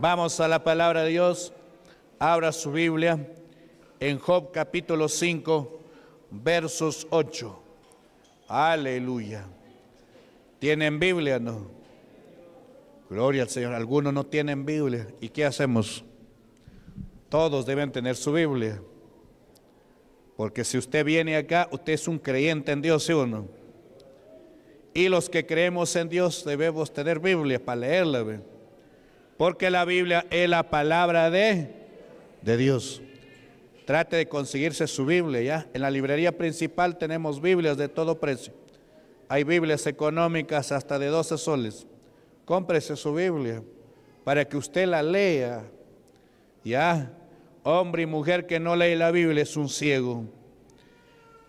Vamos a la palabra de Dios. Abra su Biblia en Job capítulo 5, versos 8. Aleluya. ¿Tienen Biblia? No. Gloria al Señor. Algunos no tienen Biblia. ¿Y qué hacemos? Todos deben tener su Biblia. Porque si usted viene acá, usted es un creyente en Dios, ¿sí o no? Y los que creemos en Dios debemos tener Biblia para leerla. Porque la Biblia es la palabra de, de Dios. Trate de conseguirse su Biblia, ¿ya? En la librería principal tenemos Biblias de todo precio. Hay Biblias económicas hasta de 12 soles. Cómprese su Biblia para que usted la lea, ¿ya? Hombre y mujer que no lee la Biblia es un ciego.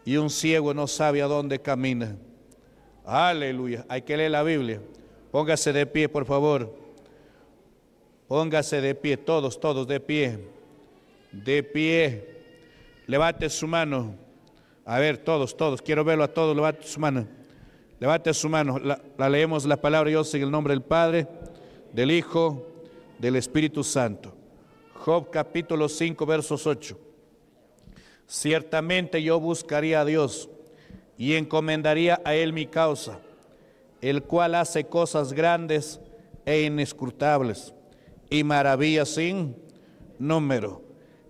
Y un ciego no sabe a dónde camina. Aleluya. Hay que leer la Biblia. Póngase de pie, por favor. Póngase de pie, todos, todos de pie. De pie. Levante su mano. A ver, todos, todos. Quiero verlo a todos. Levante su mano. Levante su mano. La, leemos la palabra Dios en el nombre del Padre, del Hijo, del Espíritu Santo. Job capítulo 5, versos 8. Ciertamente yo buscaría a Dios y encomendaría a Él mi causa, el cual hace cosas grandes e inescrutables y maravilla sin número,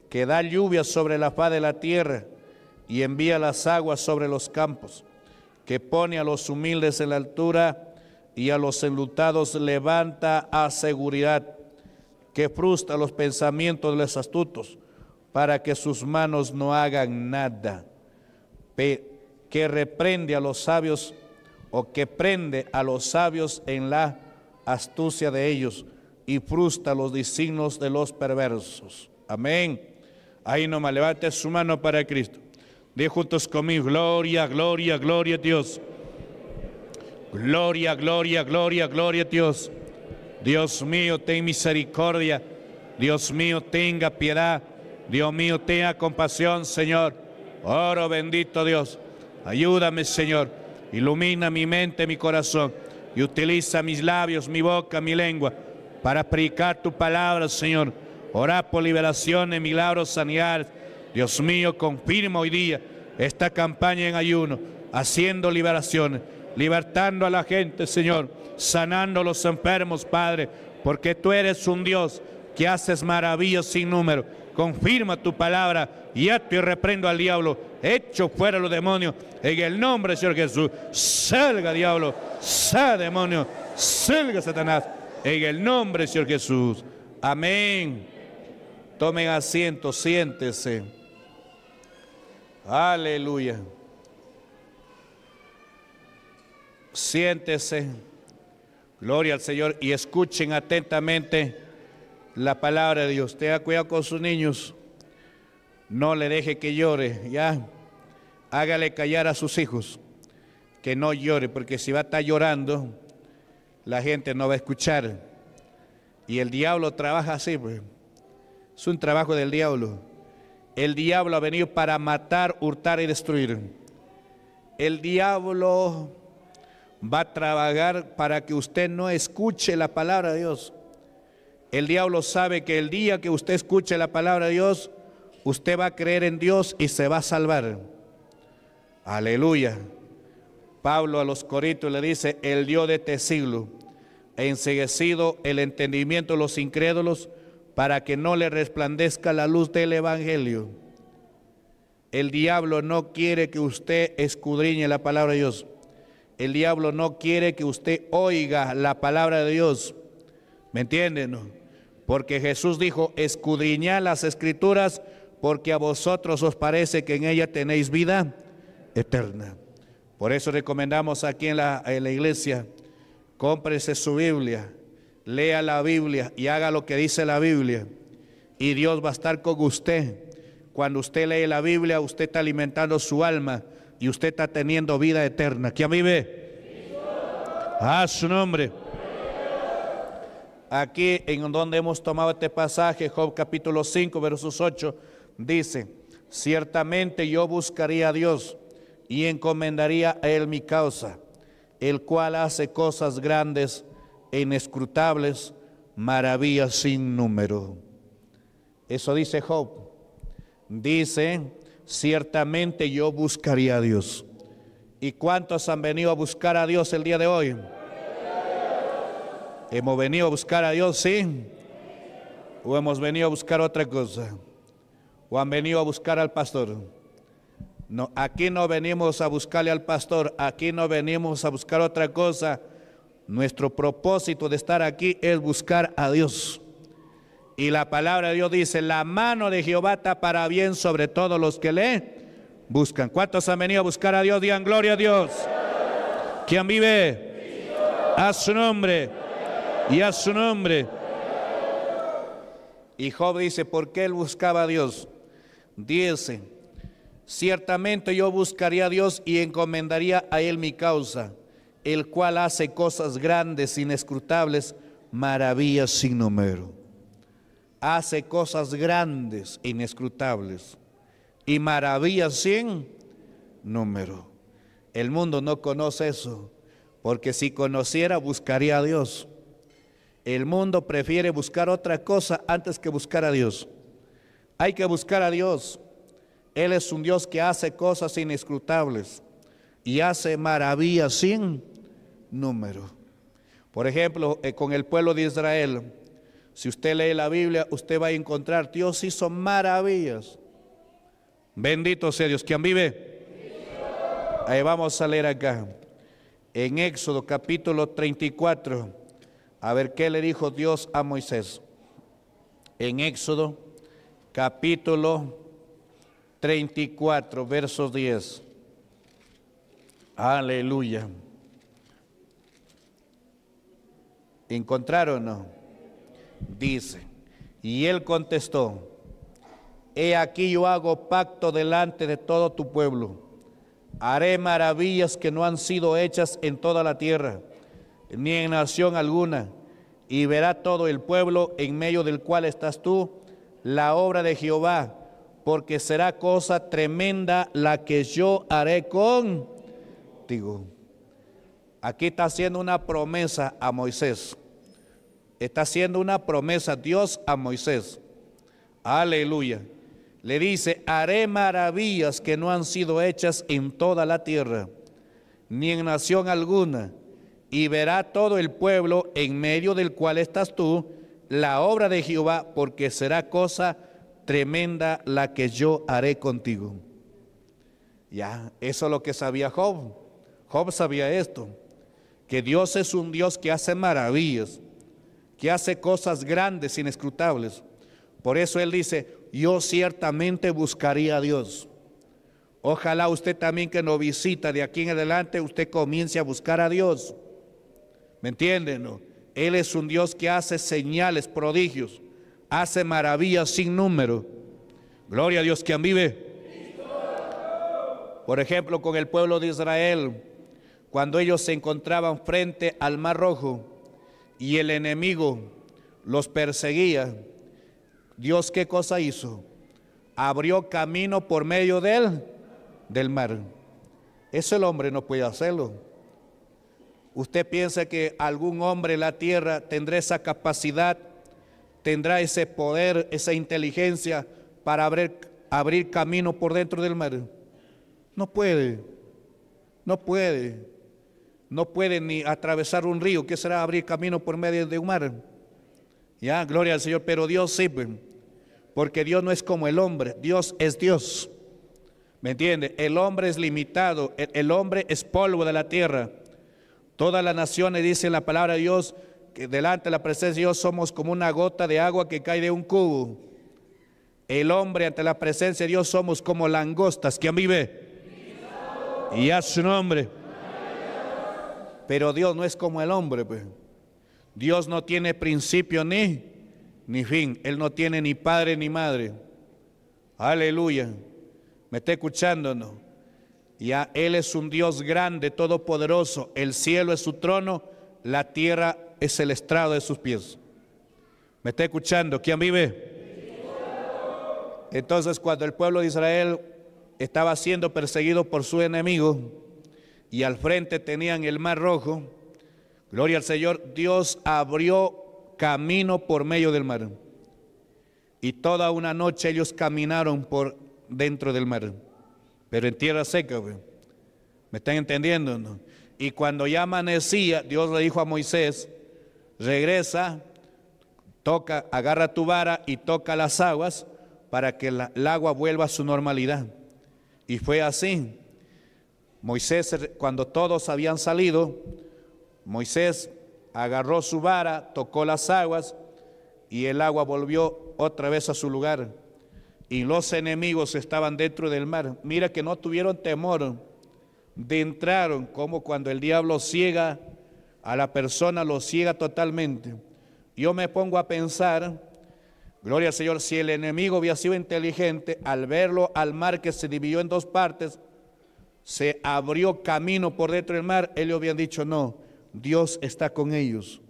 que da lluvia sobre la faz de la tierra y envía las aguas sobre los campos, que pone a los humildes en la altura y a los enlutados levanta a seguridad, que frustra los pensamientos de los astutos para que sus manos no hagan nada, que reprende a los sabios o que prende a los sabios en la astucia de ellos y frustra los designios de los perversos. Amén. Ahí nomás levante su mano para Cristo. De juntos conmigo, gloria, gloria, gloria a Dios. Gloria, gloria, gloria, gloria a Dios. Dios mío, ten misericordia. Dios mío, tenga piedad. Dios mío, tenga compasión, Señor. Oro bendito Dios. Ayúdame, Señor. Ilumina mi mente, mi corazón. Y utiliza mis labios, mi boca, mi lengua para predicar tu palabra, Señor. Ora por liberaciones, milagros, sanidades. Dios mío, confirma hoy día esta campaña en ayuno, haciendo liberaciones, libertando a la gente, Señor, sanando a los enfermos, Padre, porque tú eres un Dios que haces maravillas sin número. Confirma tu palabra y acto y reprendo al diablo. Hecho fuera los demonios. En el nombre del Señor Jesús. Salga diablo. Salga demonio. Salga Satanás en el nombre, Señor Jesús. Amén. Tomen asiento, siéntese. Aleluya. Siéntese. Gloria al Señor y escuchen atentamente la palabra de Dios. Tenga cuidado con sus niños. No le deje que llore, ya. Hágale callar a sus hijos. Que no llore, porque si va a estar llorando, la gente no va a escuchar. Y el diablo trabaja así, pues. Es un trabajo del diablo. El diablo ha venido para matar, hurtar y destruir. El diablo va a trabajar para que usted no escuche la palabra de Dios. El diablo sabe que el día que usted escuche la palabra de Dios, usted va a creer en Dios y se va a salvar. Aleluya. Pablo a los Corintios le dice, el Dios de este siglo ha enseguecido el entendimiento de los incrédulos para que no le resplandezca la luz del Evangelio. El diablo no quiere que usted escudriñe la palabra de Dios. El diablo no quiere que usted oiga la palabra de Dios. ¿Me entienden? Porque Jesús dijo, escudriñad las escrituras porque a vosotros os parece que en ella tenéis vida eterna. Por eso recomendamos aquí en la, iglesia, cómprese su Biblia, lea la Biblia y haga lo que dice la Biblia. Y Dios va a estar con usted. Cuando usted lee la Biblia, usted está alimentando su alma y usted está teniendo vida eterna. ¿Quién vive? A su nombre. Aquí en donde hemos tomado este pasaje, Job capítulo 5, versos 8, dice, ciertamente yo buscaría a Dios y encomendaría a él mi causa, el cual hace cosas grandes e inescrutables, maravillas sin número. Eso dice Job. Dice, ciertamente yo buscaría a Dios. ¿Y cuántos han venido a buscar a Dios el día de hoy? ¿Hemos venido a buscar a Dios, sí? ¿O hemos venido a buscar otra cosa? ¿O han venido a buscar al pastor? No, aquí no venimos a buscarle al pastor, aquí no venimos a buscar otra cosa. Nuestro propósito de estar aquí es buscar a Dios. Y la palabra de Dios dice, la mano de Jehová está para bien sobre todos los que le buscan. ¿Cuántos han venido a buscar a Dios? Digan gloria a Dios. ¿Quién vive? A su nombre. Y a su nombre. Y Job dice, ¿por qué él buscaba a Dios? Dice, Ciertamente yo buscaría a Dios y encomendaría a Él mi causa, el cual hace cosas grandes, inescrutables, maravillas sin número. Hace cosas grandes, inescrutables y maravillas sin número. El mundo no conoce eso, porque si conociera buscaría a Dios. El mundo prefiere buscar otra cosa antes que buscar a Dios. Hay que buscar a Dios. Él es un Dios que hace cosas inescrutables y hace maravillas sin número. Por ejemplo, eh, con el pueblo de Israel, si usted lee la Biblia, usted va a encontrar, Dios hizo maravillas. Bendito sea Dios. ¿Quién vive? Ahí vamos a leer acá. En Éxodo capítulo 34, a ver qué le dijo Dios a Moisés. En Éxodo capítulo 34, versos 10. Aleluya. ¿Encontraron no? Dice, y él contestó, he aquí yo hago pacto delante de todo tu pueblo. Haré maravillas que no han sido hechas en toda la tierra, ni en nación alguna. Y verá todo el pueblo en medio del cual estás tú, la obra de Jehová, porque será cosa tremenda la que yo haré contigo. Aquí está haciendo una promesa a Moisés. Está haciendo una promesa Dios a Moisés. Aleluya. Le dice, haré maravillas que no han sido hechas en toda la tierra, ni en nación alguna. Y verá todo el pueblo en medio del cual estás tú la obra de Jehová, porque será cosa tremenda tremenda la que yo haré contigo. Ya, eso es lo que sabía Job. Job sabía esto, que Dios es un Dios que hace maravillas, que hace cosas grandes, inescrutables. Por eso él dice, yo ciertamente buscaría a Dios. Ojalá usted también que nos visita de aquí en adelante, usted comience a buscar a Dios. ¿Me entienden? Él es un Dios que hace señales, prodigios hace maravillas sin número. Gloria a Dios quien vive. Por ejemplo, con el pueblo de Israel, cuando ellos se encontraban frente al Mar Rojo y el enemigo los perseguía, Dios qué cosa hizo? Abrió camino por medio del, del mar. Eso el hombre no puede hacerlo. ¿Usted piensa que algún hombre en la tierra tendrá esa capacidad tendrá ese poder, esa inteligencia para abrir, abrir camino por dentro del mar. No puede, no puede, no puede ni atravesar un río, que será abrir camino por medio de un mar. Ya, gloria al Señor, pero Dios sí, porque Dios no es como el hombre, Dios es Dios. ¿Me entiende? El hombre es limitado, el, hombre es polvo de la tierra. Todas las naciones, dice la palabra de Dios, delante de la presencia de Dios somos como una gota de agua que cae de un cubo. El hombre ante la presencia de Dios somos como langostas. ¿Quién vive? Y a su nombre. Pero Dios no es como el hombre. Pues. Dios no tiene principio ni, ni fin. Él no tiene ni padre ni madre. Aleluya. Me está escuchando, ¿no? Ya Él es un Dios grande, todopoderoso. El cielo es su trono, la tierra es el estrado de sus pies. ¿Me está escuchando? ¿Quién vive? Entonces cuando el pueblo de Israel estaba siendo perseguido por su enemigo y al frente tenían el mar rojo, gloria al Señor, Dios abrió camino por medio del mar. Y toda una noche ellos caminaron por dentro del mar, pero en tierra seca. ¿Me están entendiendo? Y cuando ya amanecía, Dios le dijo a Moisés, regresa, toca, agarra tu vara y toca las aguas para que el agua vuelva a su normalidad. Y fue así. Moisés, cuando todos habían salido, Moisés agarró su vara, tocó las aguas y el agua volvió otra vez a su lugar. Y los enemigos estaban dentro del mar. Mira que no tuvieron temor de entrar, como cuando el diablo ciega a la persona lo ciega totalmente. Yo me pongo a pensar, gloria al Señor, si el enemigo hubiera sido inteligente, al verlo al mar que se dividió en dos partes, se abrió camino por dentro del mar, él le habían dicho, no, Dios está con ellos.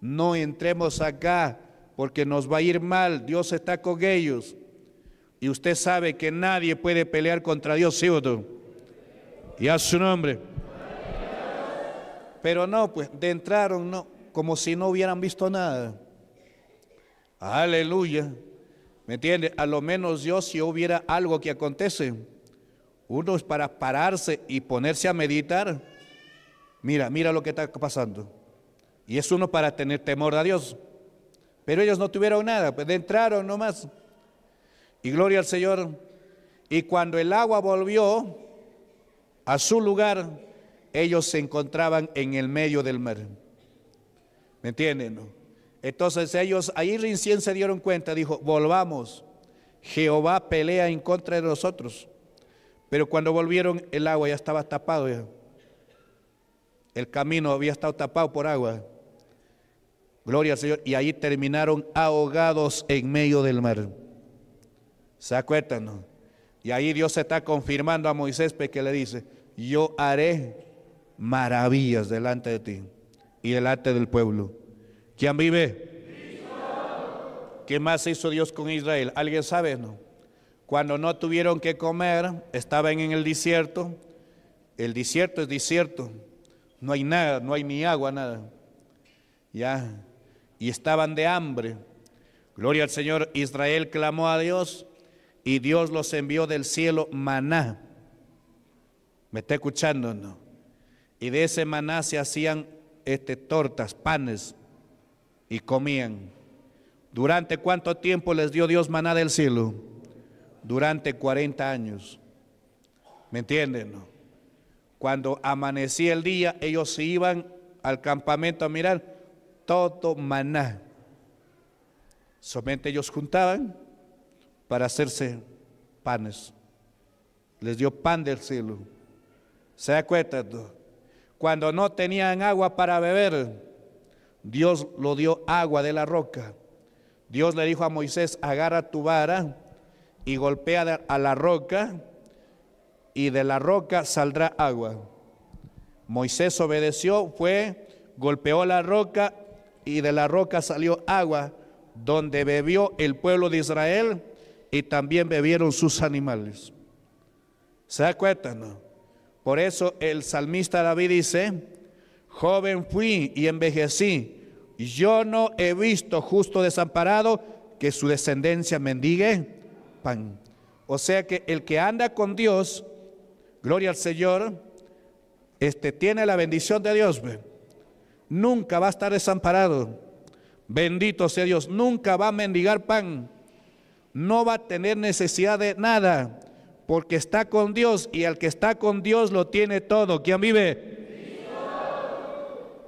No entremos acá porque nos va a ir mal, Dios está con ellos. Y usted sabe que nadie puede pelear contra Dios, ¿sí Y a su nombre. Pero no, pues de entraron no, como si no hubieran visto nada. Aleluya. ¿Me entiende? A lo menos yo si hubiera algo que acontece. Uno es para pararse y ponerse a meditar. Mira, mira lo que está pasando. Y es uno para tener temor a Dios. Pero ellos no tuvieron nada, pues entraron nomás. Y gloria al Señor. Y cuando el agua volvió a su lugar, ellos se encontraban en el medio del mar. ¿Me entienden? Entonces ellos ahí recién se dieron cuenta, dijo, volvamos, Jehová pelea en contra de nosotros. Pero cuando volvieron el agua ya estaba tapado, el camino había estado tapado por agua. Gloria al Señor. Y ahí terminaron ahogados en medio del mar. ¿Se acuerdan? Y ahí Dios está confirmando a Moisés pues, que le dice, yo haré maravillas delante de ti y delante del pueblo. ¿Quién vive? ¿Qué más hizo Dios con Israel? ¿Alguien sabe? No? Cuando no tuvieron que comer, estaban en el desierto. El desierto es desierto. No hay nada, no hay ni agua, nada. Ya. Y estaban de hambre. Gloria al Señor. Israel clamó a Dios y Dios los envió del cielo maná. ¿Me está escuchando? No. Y de ese maná se hacían este, tortas, panes y comían. ¿Durante cuánto tiempo les dio Dios maná del cielo? Durante 40 años. ¿Me entienden? Cuando amanecía el día, ellos se iban al campamento a mirar todo maná. Solamente ellos juntaban para hacerse panes. Les dio pan del cielo. ¿Se acuerdan? Cuando no tenían agua para beber, Dios lo dio agua de la roca. Dios le dijo a Moisés, agarra tu vara y golpea a la roca y de la roca saldrá agua. Moisés obedeció, fue, golpeó la roca y de la roca salió agua donde bebió el pueblo de Israel y también bebieron sus animales. ¿Se da No? Por eso el salmista David dice, joven fui y envejecí, yo no he visto justo desamparado que su descendencia mendigue pan. O sea que el que anda con Dios, gloria al Señor, este tiene la bendición de Dios. Nunca va a estar desamparado. Bendito sea Dios, nunca va a mendigar pan. No va a tener necesidad de nada porque está con Dios y al que está con Dios lo tiene todo. ¿Quién vive?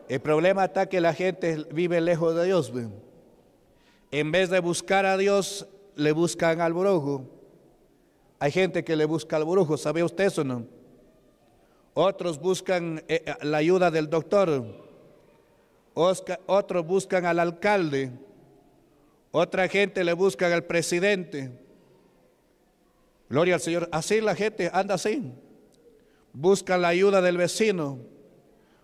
El problema está que la gente vive lejos de Dios. En vez de buscar a Dios, le buscan al brujo. Hay gente que le busca al brujo, ¿sabe usted eso no? Otros buscan eh, eh, la ayuda del doctor. otros buscan al alcalde, otra gente le busca al presidente, Gloria al Señor. Así la gente anda así. Buscan la ayuda del vecino,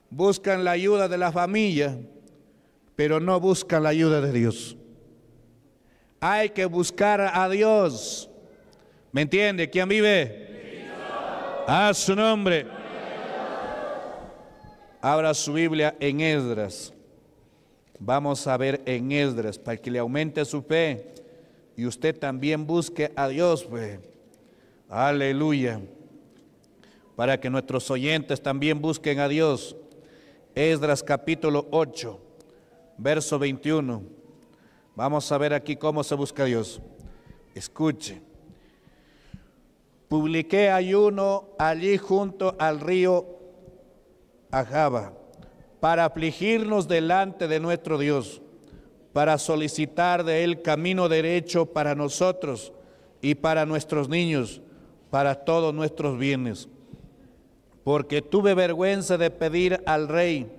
buscan la ayuda de la familia, pero no buscan la ayuda de Dios. Hay que buscar a Dios. ¿Me entiende? ¿Quién vive? A su nombre. Abra su Biblia en Esdras. Vamos a ver en Esdras para que le aumente su fe y usted también busque a Dios. Pues. Aleluya. Para que nuestros oyentes también busquen a Dios. Esdras capítulo 8, verso 21. Vamos a ver aquí cómo se busca Dios. Escuche. Publiqué ayuno allí junto al río Ajaba para afligirnos delante de nuestro Dios, para solicitar de Él camino derecho para nosotros y para nuestros niños para todos nuestros bienes. Porque tuve vergüenza de pedir al rey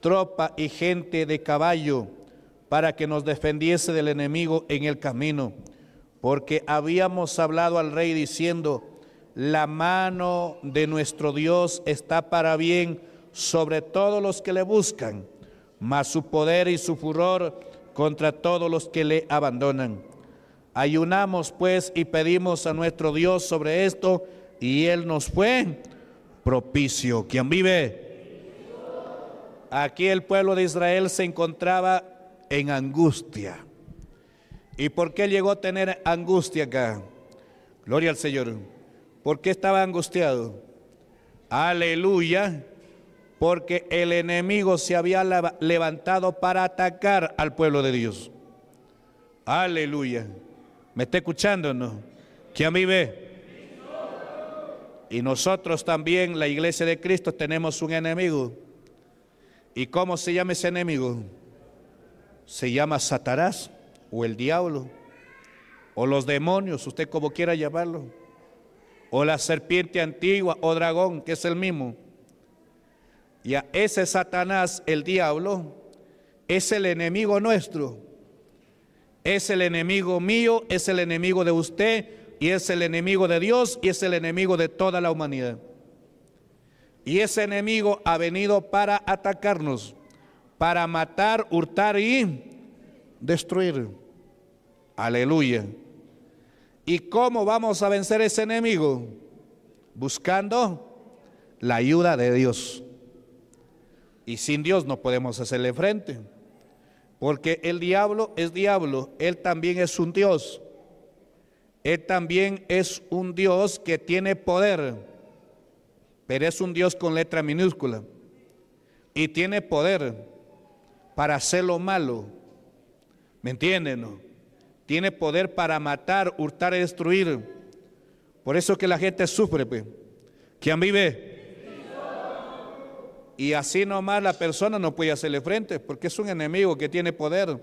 tropa y gente de caballo para que nos defendiese del enemigo en el camino. Porque habíamos hablado al rey diciendo, la mano de nuestro Dios está para bien sobre todos los que le buscan, mas su poder y su furor contra todos los que le abandonan. Ayunamos pues y pedimos a nuestro Dios sobre esto y Él nos fue propicio. ¿Quién vive? Aquí el pueblo de Israel se encontraba en angustia. ¿Y por qué llegó a tener angustia acá? Gloria al Señor. ¿Por qué estaba angustiado? Aleluya. Porque el enemigo se había levantado para atacar al pueblo de Dios. Aleluya. ¿Me está escuchando? No? ¿Quién ve? Y nosotros también, la iglesia de Cristo, tenemos un enemigo. ¿Y cómo se llama ese enemigo? Se llama Satanás o el diablo o los demonios, usted como quiera llamarlo, o la serpiente antigua o dragón, que es el mismo. Y a ese Satanás, el diablo, es el enemigo nuestro. Es el enemigo mío, es el enemigo de usted y es el enemigo de Dios y es el enemigo de toda la humanidad. Y ese enemigo ha venido para atacarnos, para matar, hurtar y destruir. Aleluya. ¿Y cómo vamos a vencer ese enemigo? Buscando la ayuda de Dios. Y sin Dios no podemos hacerle frente. Porque el diablo es diablo, él también es un Dios. Él también es un Dios que tiene poder, pero es un Dios con letra minúscula. Y tiene poder para hacer lo malo. ¿Me entienden? Tiene poder para matar, hurtar y destruir. Por eso que la gente sufre. Pues. ¿Quién vive? Y así nomás la persona no puede hacerle frente, porque es un enemigo que tiene poder.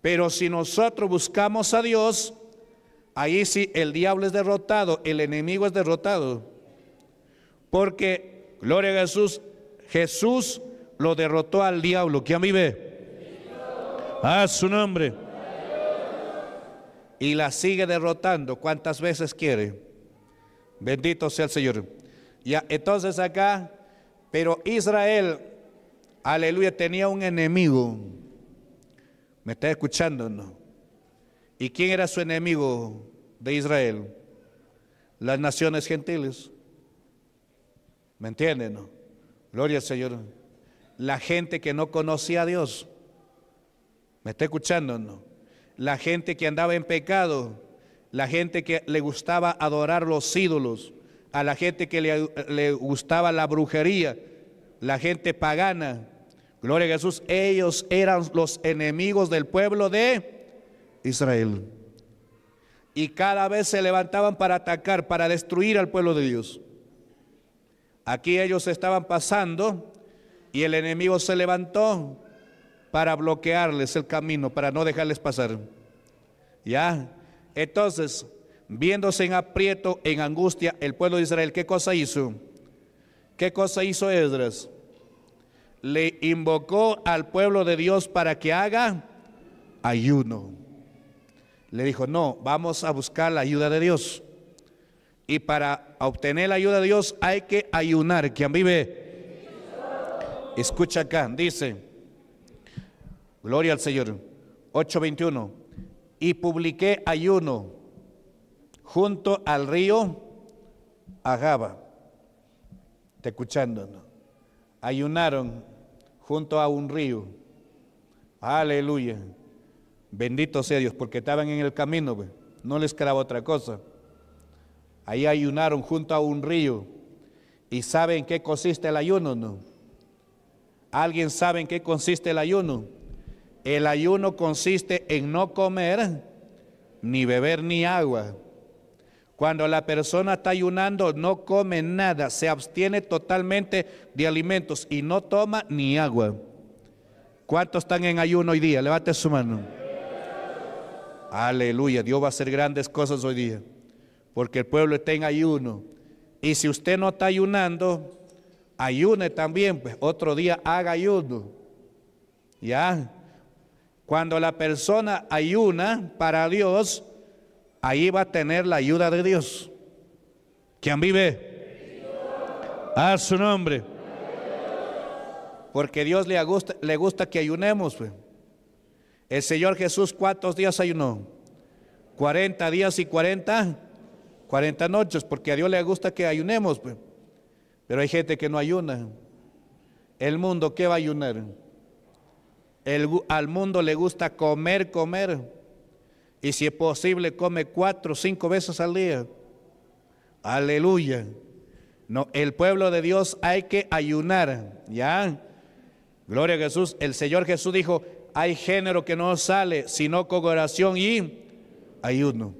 Pero si nosotros buscamos a Dios, ahí sí el diablo es derrotado, el enemigo es derrotado. Porque, gloria a Jesús, Jesús lo derrotó al diablo. ¿Quién vive? A su nombre. Y la sigue derrotando cuantas veces quiere. Bendito sea el Señor. Ya, entonces acá pero Israel, aleluya, tenía un enemigo. ¿Me está escuchando? No? ¿Y quién era su enemigo de Israel? Las naciones gentiles. ¿Me entienden? No? Gloria al Señor. La gente que no conocía a Dios. ¿Me está escuchando? No? La gente que andaba en pecado. La gente que le gustaba adorar los ídolos a la gente que le, gustaba la brujería, la gente pagana. Gloria a Jesús, ellos eran los enemigos del pueblo de Israel. Y cada vez se levantaban para atacar, para destruir al pueblo de Dios. Aquí ellos estaban pasando y el enemigo se levantó para bloquearles el camino, para no dejarles pasar. Ya, entonces viéndose en aprieto, en angustia, el pueblo de Israel, ¿qué cosa hizo? ¿Qué cosa hizo Esdras? Le invocó al pueblo de Dios para que haga ayuno. Le dijo, no, vamos a buscar la ayuda de Dios. Y para obtener la ayuda de Dios hay que ayunar. Quien vive, escucha acá, dice, gloria al Señor, 8.21, y publiqué ayuno junto al río Agaba, escuchando Ayunaron junto a un río. Aleluya. Bendito sea Dios, porque estaban en el camino, pues. no les quedaba otra cosa. Ahí ayunaron junto a un río. ¿Y saben qué consiste el ayuno? No? ¿Alguien sabe en qué consiste el ayuno? El ayuno consiste en no comer, ni beber, ni agua cuando la persona está ayunando, no come nada, se abstiene totalmente de alimentos y no toma ni agua. ¿Cuántos están en ayuno hoy día? Levante su mano. Aleluya, Dios va a hacer grandes cosas hoy día, porque el pueblo está en ayuno. Y si usted no está ayunando, ayune también, pues otro día haga ayuno. Ya, cuando la persona ayuna para Dios, ahí va a tener la ayuda de Dios. ¿Quién vive? A su nombre. Porque Dios le gusta, le gusta que ayunemos. El Señor Jesús, ¿cuántos días ayunó? 40 días y 40, 40 noches, porque a Dios le gusta que ayunemos. Pero hay gente que no ayuna. El mundo, ¿qué va a ayunar? al mundo le gusta comer, comer. Y si es posible, come cuatro o cinco veces al día. Aleluya. No, el pueblo de Dios hay que ayunar, ¿ya? Gloria a Jesús. El Señor Jesús dijo, hay género que no sale sino con oración y ayuno.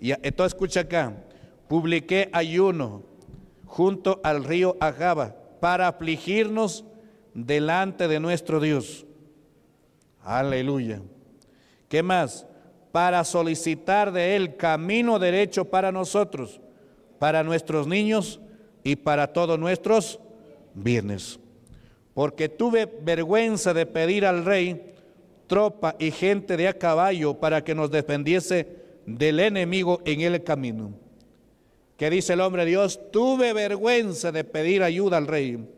Y entonces escucha acá, publiqué ayuno junto al río Ajaba para afligirnos delante de nuestro Dios. Aleluya. ¿Qué más? para solicitar de Él camino derecho para nosotros, para nuestros niños y para todos nuestros bienes. Porque tuve vergüenza de pedir al rey tropa y gente de a caballo para que nos defendiese del enemigo en el camino. Que dice el hombre de Dios, tuve vergüenza de pedir ayuda al rey.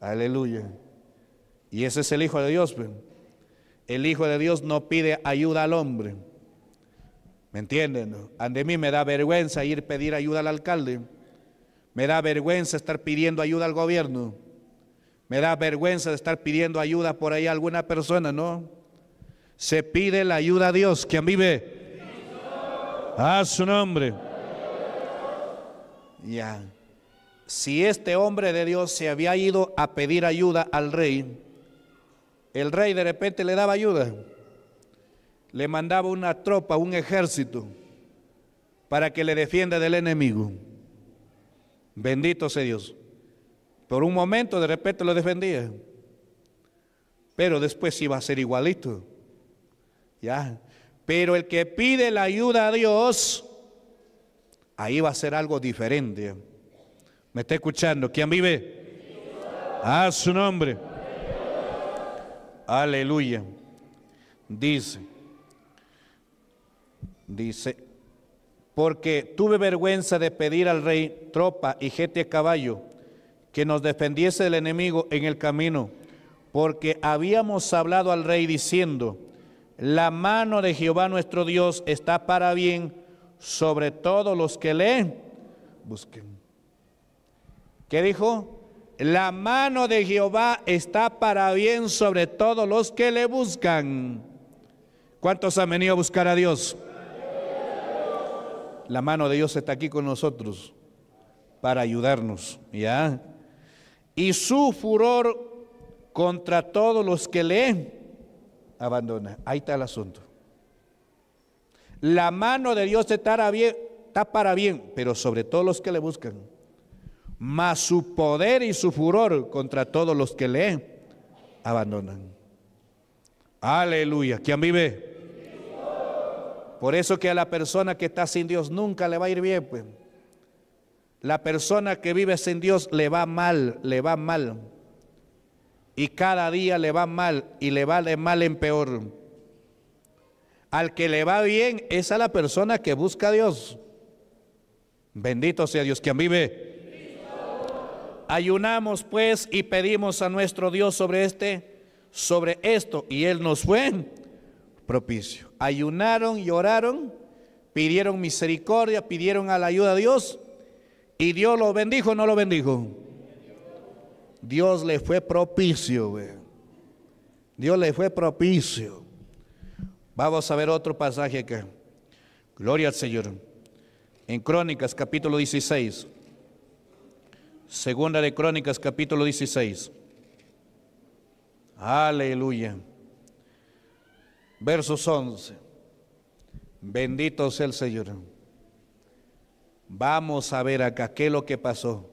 Aleluya. Y ese es el Hijo de Dios. Pues. El Hijo de Dios no pide ayuda al hombre. ¿Me entienden? A mí me da vergüenza ir a pedir ayuda al alcalde. Me da vergüenza estar pidiendo ayuda al gobierno. Me da vergüenza de estar pidiendo ayuda por ahí a alguna persona, ¿no? Se pide la ayuda a Dios, quien vive. A su nombre. Ya. Si este hombre de Dios se había ido a pedir ayuda al rey, el rey de repente le daba ayuda, le mandaba una tropa, un ejército, para que le defienda del enemigo. Bendito sea Dios. Por un momento de repente lo defendía, pero después iba a ser igualito. Ya. Pero el que pide la ayuda a Dios, ahí va a ser algo diferente. ¿Me está escuchando? ¿Quién vive? A su nombre. Aleluya. Dice, dice, porque tuve vergüenza de pedir al rey tropa y gente a caballo que nos defendiese del enemigo en el camino, porque habíamos hablado al rey diciendo, la mano de Jehová nuestro Dios está para bien sobre todos los que leen, busquen. ¿Qué dijo? La mano de Jehová está para bien sobre todos los que le buscan. ¿Cuántos han venido a buscar a Dios? La mano de Dios está aquí con nosotros para ayudarnos, ¿ya? Y su furor contra todos los que le abandonan. Ahí está el asunto. La mano de Dios bien, está para bien pero sobre todos los que le buscan mas su poder y su furor contra todos los que le abandonan. Aleluya. ¿Quién vive? Por eso que a la persona que está sin Dios nunca le va a ir bien. Pues. La persona que vive sin Dios le va mal, le va mal. Y cada día le va mal y le va de mal en peor. Al que le va bien es a la persona que busca a Dios. Bendito sea Dios quien vive ayunamos pues y pedimos a nuestro Dios sobre este, sobre esto, y él nos fue propicio. Ayunaron y pidieron misericordia, pidieron a la ayuda de Dios, y Dios lo bendijo, no lo bendijo. Dios le fue propicio. Dios le fue propicio. Vamos a ver otro pasaje acá. Gloria al Señor. En Crónicas capítulo 16. Segunda de Crónicas, capítulo 16. Aleluya. Versos 11. Bendito sea el Señor. Vamos a ver acá qué es lo que pasó.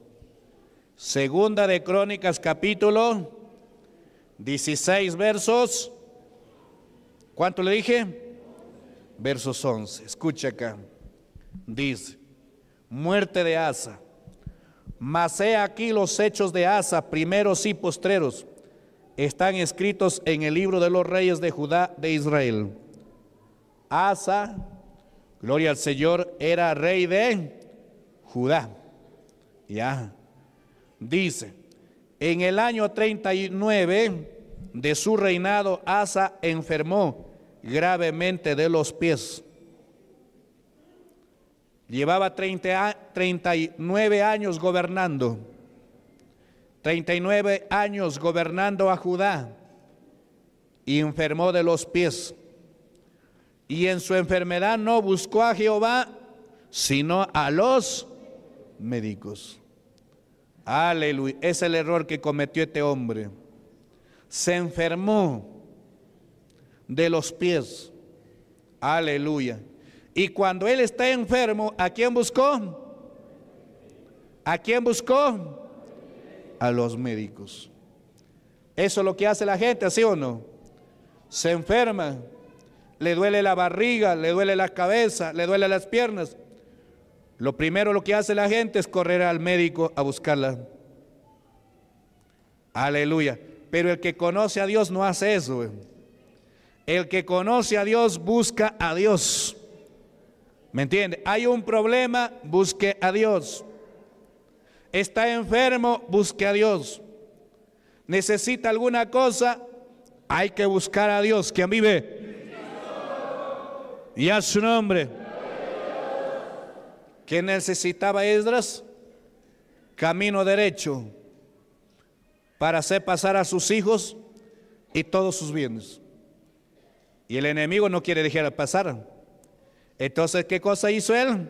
Segunda de Crónicas, capítulo 16, versos. ¿Cuánto le dije? Versos 11. Escucha acá. Dice, muerte de Asa. Mas he aquí los hechos de Asa, primeros y postreros, están escritos en el libro de los reyes de Judá de Israel. Asa, gloria al Señor, era rey de Judá. Ya. Dice, en el año 39 de su reinado, Asa enfermó gravemente de los pies Llevaba 30, 39 años gobernando. 39 años gobernando a Judá y enfermó de los pies. Y en su enfermedad no buscó a Jehová, sino a los médicos. Aleluya, es el error que cometió este hombre. Se enfermó de los pies. Aleluya. Y cuando él está enfermo, ¿a quién buscó? ¿A quién buscó? A los médicos. Eso es lo que hace la gente, ¿sí o no? Se enferma, le duele la barriga, le duele la cabeza, le duele las piernas. Lo primero lo que hace la gente es correr al médico a buscarla. Aleluya. Pero el que conoce a Dios no hace eso. El que conoce a Dios busca a Dios. ¿Me entiende? Hay un problema, busque a Dios. Está enfermo, busque a Dios. Necesita alguna cosa, hay que buscar a Dios. ¿Quién vive? Y a su nombre. ¿Qué necesitaba Esdras? Camino derecho para hacer pasar a sus hijos y todos sus bienes. Y el enemigo no quiere dejar pasar. Entonces, ¿qué cosa hizo él?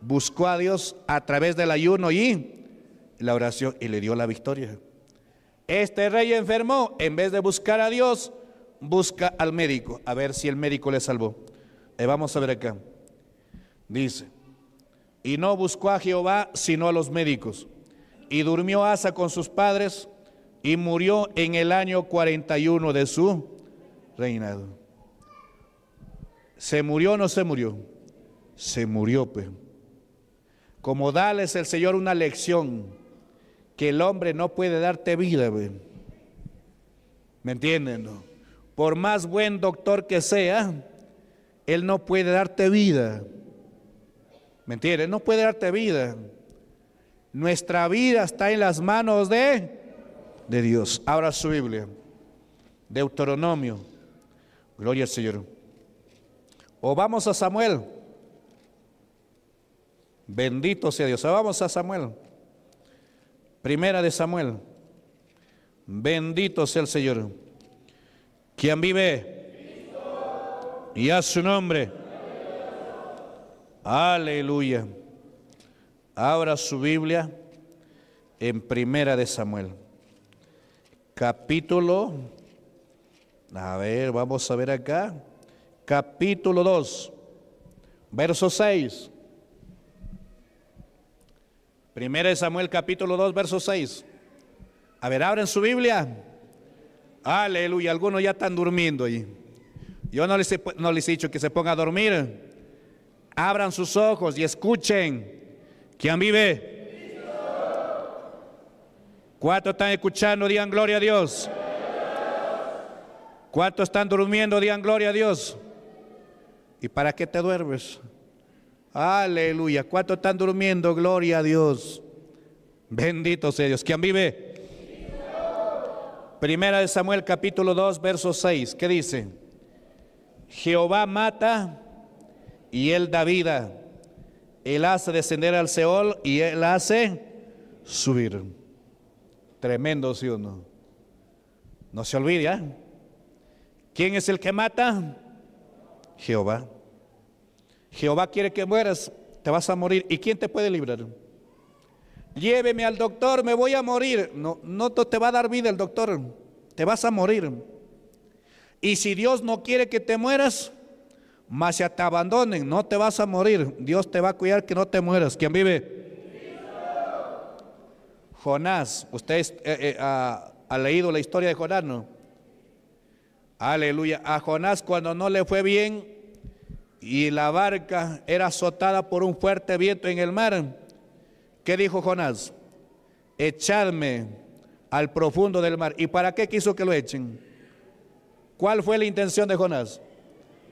Buscó a Dios a través del ayuno y la oración y le dio la victoria. Este rey enfermó, en vez de buscar a Dios, busca al médico, a ver si el médico le salvó. Eh, vamos a ver acá. Dice, y no buscó a Jehová sino a los médicos. Y durmió Asa con sus padres y murió en el año 41 de su reinado. ¿Se murió o no se murió? Se murió, pues. Como dales el Señor una lección que el hombre no puede darte vida, ¿me entienden? Por más buen doctor que sea, él no puede darte vida. ¿Me entienden? No puede darte vida. Nuestra vida está en las manos de, de Dios. Abra su Biblia. Deuteronomio. Gloria al Señor. O vamos a Samuel. Bendito sea Dios. vamos a Samuel. Primera de Samuel. Bendito sea el Señor. ¿Quién vive? Y a su nombre. Aleluya. Abra su Biblia en Primera de Samuel. Capítulo. A ver, vamos a ver acá capítulo 2, verso 6. Primera de Samuel capítulo 2, verso 6. A ver, abren su Biblia. Aleluya, algunos ya están durmiendo ahí. Yo no les, he, dicho que se ponga a dormir. Abran sus ojos y escuchen. ¿Quién vive? cuatro ¿Cuántos están escuchando? Digan gloria a Dios. cuatro ¿Cuántos están durmiendo? Digan gloria a Dios. ¿Y para qué te duermes? Aleluya. ¿Cuánto están durmiendo? Gloria a Dios. Bendito sea Dios. ¿Quién vive? Primera de Samuel capítulo 2, verso 6. ¿Qué dice? Jehová mata y él da vida. Él hace descender al Seol y él hace subir. Tremendo, si uno. No se olvide. ¿ah? ¿Quién es el que mata? Jehová. Jehová quiere que mueras, te vas a morir. ¿Y quién te puede librar? Lléveme al doctor, me voy a morir. No, no te va a dar vida el doctor, te vas a morir. Y si Dios no quiere que te mueras, más ya te abandonen, no te vas a morir. Dios te va a cuidar que no te mueras. ¿Quién vive? Jonás, usted eh, eh, ha, leído la historia de Jonás, ¿no? Aleluya. A Jonás cuando no le fue bien, y la barca era azotada por un fuerte viento en el mar, ¿qué dijo Jonás? Echadme al profundo del mar. ¿Y para qué quiso que lo echen? ¿Cuál fue la intención de Jonás?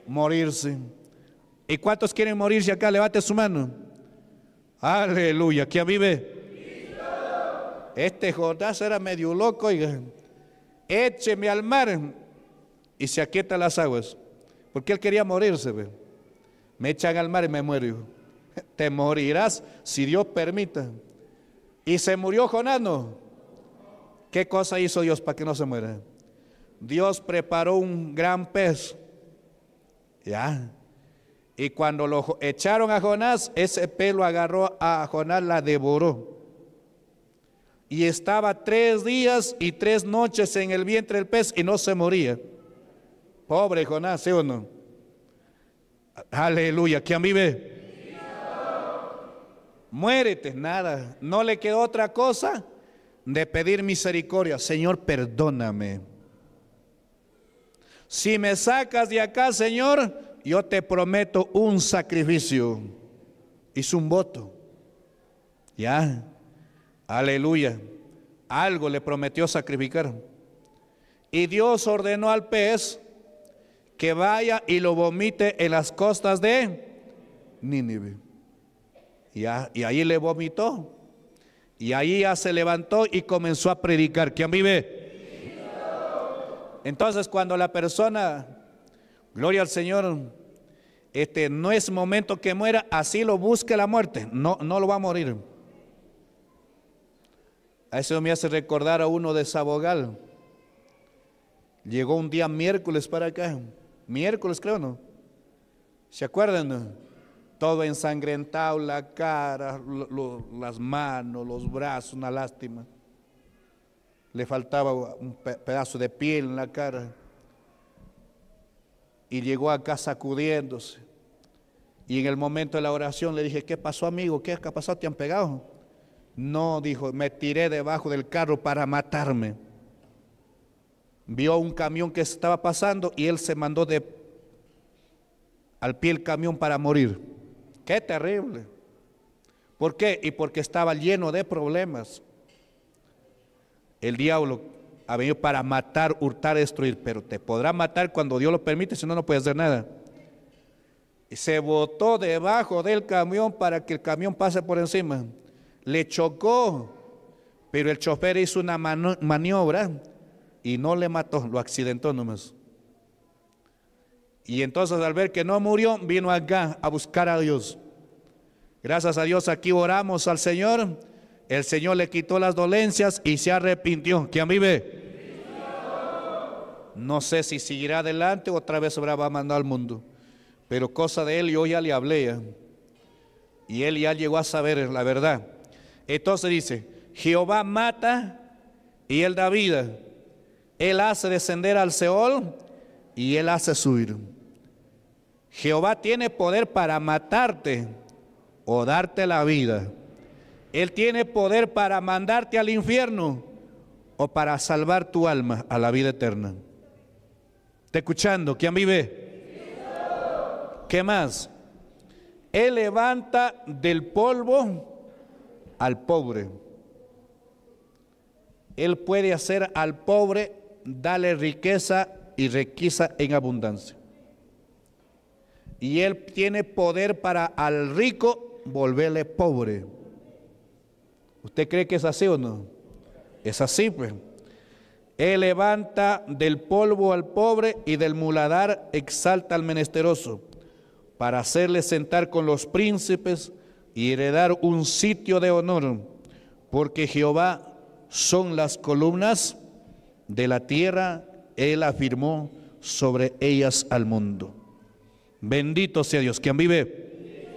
Morirse. ¿Y cuántos quieren morirse acá? Levante su mano. Aleluya. ¿Quién vive? Este Jonás era medio loco. y Écheme al mar y se aquietan las aguas. Porque él quería morirse. Ve me echan al mar y me muero. Te morirás si Dios permita. Y se murió Jonás, ¿Qué cosa hizo Dios para que no se muera? Dios preparó un gran pez. Ya. Y cuando lo echaron a Jonás, ese pez lo agarró a Jonás, la devoró. Y estaba tres días y tres noches en el vientre del pez y no se moría. Pobre Jonás, ¿sí o no? Aleluya, ¿quién vive? ve. Muérete, nada. No le quedó otra cosa de pedir misericordia. Señor, perdóname. Si me sacas de acá, Señor, yo te prometo un sacrificio. Hizo un voto. Ya. Aleluya. Algo le prometió sacrificar. Y Dios ordenó al pez que vaya y lo vomite en las costas de Nínive. Y, ahí le vomitó. Y ahí ya se levantó y comenzó a predicar. ¿Quién vive? Entonces cuando la persona, gloria al Señor, este no es momento que muera, así lo busque la muerte, no, no lo va a morir. A eso me hace recordar a uno de Sabogal. Llegó un día miércoles para acá. Miércoles, creo, ¿no? ¿Se acuerdan? Todo ensangrentado, la cara, las manos, los brazos, una lástima. Le faltaba un pedazo de piel en la cara. Y llegó acá sacudiéndose. Y en el momento de la oración le dije, ¿qué pasó amigo? ¿Qué ha pasado? ¿Te han pegado? No, dijo, me tiré debajo del carro para matarme vio un camión que estaba pasando y él se mandó de al pie el camión para morir. Qué terrible. ¿Por qué? Y porque estaba lleno de problemas. El diablo ha venido para matar, hurtar, destruir, pero te podrá matar cuando Dios lo permite, si no, no puedes hacer nada. Y se botó debajo del camión para que el camión pase por encima. Le chocó, pero el chofer hizo una maniobra y no le mató, lo accidentó nomás. Y entonces al ver que no murió, vino acá a buscar a Dios. Gracias a Dios aquí oramos al Señor. El Señor le quitó las dolencias y se arrepintió. ¿Quién vive? No sé si seguirá adelante o otra vez habrá va a mandar al mundo. Pero cosa de él, yo ya le hablé. ¿eh? Y él ya llegó a saber la verdad. Entonces dice, Jehová mata y él da vida. Él hace descender al Seol y Él hace subir. Jehová tiene poder para matarte o darte la vida. Él tiene poder para mandarte al infierno o para salvar tu alma a la vida eterna. ¿Está escuchando? ¿Quién vive? ¿Qué más? Él levanta del polvo al pobre. Él puede hacer al pobre dale riqueza y riqueza en abundancia. Y Él tiene poder para al rico volverle pobre. ¿Usted cree que es así o no? Es así, pues. Él levanta del polvo al pobre y del muladar exalta al menesteroso, para hacerle sentar con los príncipes y heredar un sitio de honor, porque Jehová son las columnas de la tierra, Él afirmó sobre ellas al mundo. Bendito sea Dios. quien vive?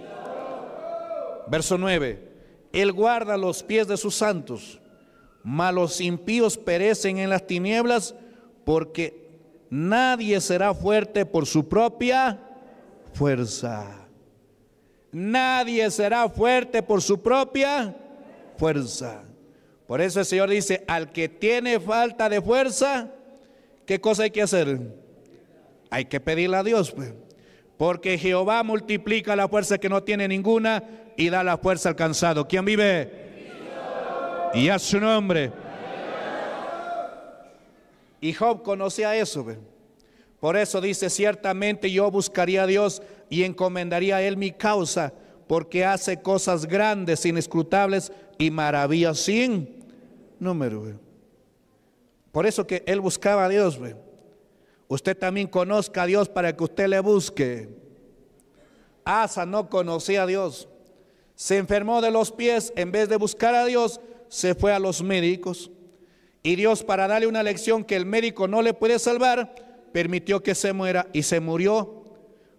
Verso 9. Él guarda los pies de sus santos, mas los impíos perecen en las tinieblas porque nadie será fuerte por su propia fuerza. Nadie será fuerte por su propia fuerza. Por eso el Señor dice, al que tiene falta de fuerza, ¿qué cosa hay que hacer? Hay que pedirle a Dios, pues. Porque Jehová multiplica la fuerza que no tiene ninguna y da la fuerza al cansado. ¿Quién vive? Y a su nombre. Y Job conocía eso. Pues. Por eso dice, ciertamente yo buscaría a Dios y encomendaría a Él mi causa, porque hace cosas grandes, inescrutables y maravillas sin número. Por eso que él buscaba a Dios. Usted también conozca a Dios para que usted le busque. Asa no conocía a Dios. Se enfermó de los pies. En vez de buscar a Dios, se fue a los médicos. Y Dios, para darle una lección que el médico no le puede salvar, permitió que se muera y se murió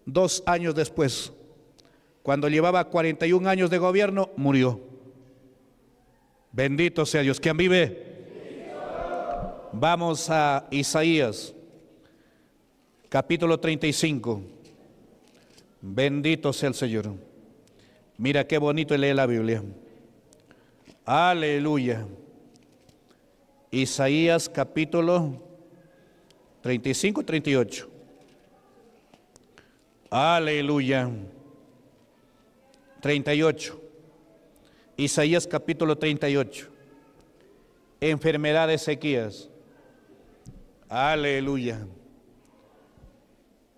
dos años después. Cuando llevaba 41 años de gobierno, murió. Bendito sea Dios. ¿Quién vive? Vamos a Isaías, capítulo 35. Bendito sea el Señor. Mira qué bonito lee la Biblia. Aleluya. Isaías capítulo 35 y 38. Aleluya. 38. Isaías capítulo 38. Enfermedad de Ezequías. Aleluya.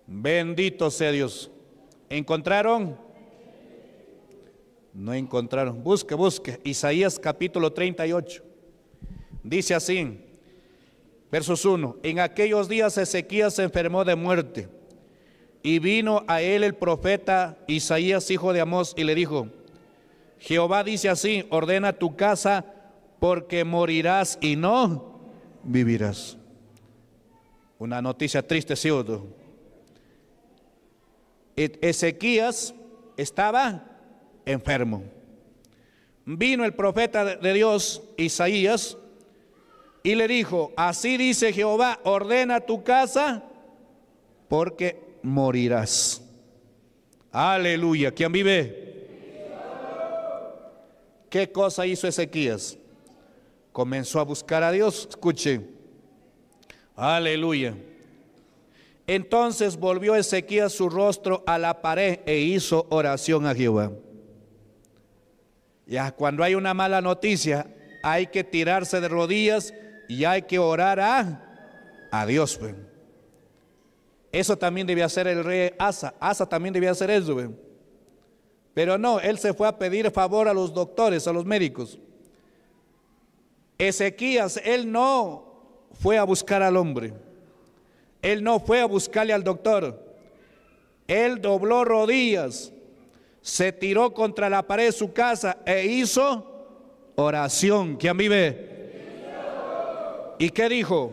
Bendito sea Dios. ¿Encontraron? No encontraron. Busque, busque. Isaías capítulo 38. Dice así, versos 1. En aquellos días Ezequías se enfermó de muerte. Y vino a él el profeta Isaías, hijo de Amós, y le dijo, Jehová dice así, ordena tu casa porque morirás y no vivirás. Una noticia triste, cierto. E-, Ezequías estaba enfermo. Vino el profeta de Dios, Isaías, y le dijo, así dice Jehová, ordena tu casa porque morirás. Aleluya, ¿quién vive? ¿Qué cosa hizo Ezequías? Comenzó a buscar a Dios. Escuche. Aleluya. Entonces volvió Ezequías su rostro a la pared e hizo oración a Jehová. Ya cuando hay una mala noticia, hay que tirarse de rodillas y hay que orar a, a Dios. Pues. Eso también debía hacer el rey Asa. Asa también debía hacer eso. Pues. Pero no, él se fue a pedir favor a los doctores, a los médicos. Ezequías, él no fue a buscar al hombre. Él no fue a buscarle al doctor. Él dobló rodillas, se tiró contra la pared de su casa e hizo oración. ¿Quién vive? ¿Y qué dijo?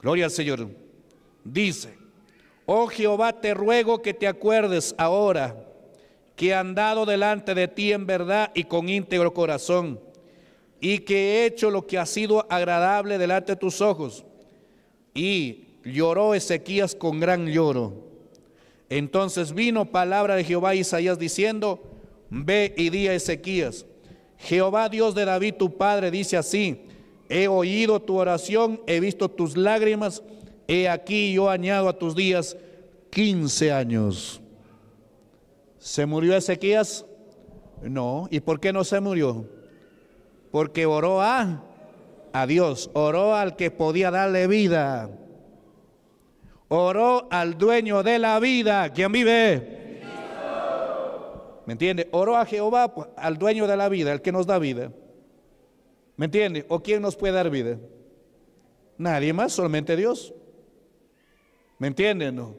Gloria al Señor. Dice, Oh Jehová, te ruego que te acuerdes ahora que he andado delante de ti en verdad y con íntegro corazón, y que he hecho lo que ha sido agradable delante de tus ojos. Y lloró Ezequías con gran lloro. Entonces vino palabra de Jehová a Isaías diciendo, ve y di a Ezequías, Jehová Dios de David tu padre dice así, he oído tu oración, he visto tus lágrimas, he aquí yo añado a tus días 15 años. ¿Se murió Ezequías? No. ¿Y por qué no se murió? Porque oró a, Dios, oró al que podía darle vida, oró al dueño de la vida, quien vive. ¿Me entiende? Oró a Jehová, al dueño de la vida, el que nos da vida. ¿Me entiende? ¿O quién nos puede dar vida? Nadie más, solamente Dios. ¿Me entienden? No?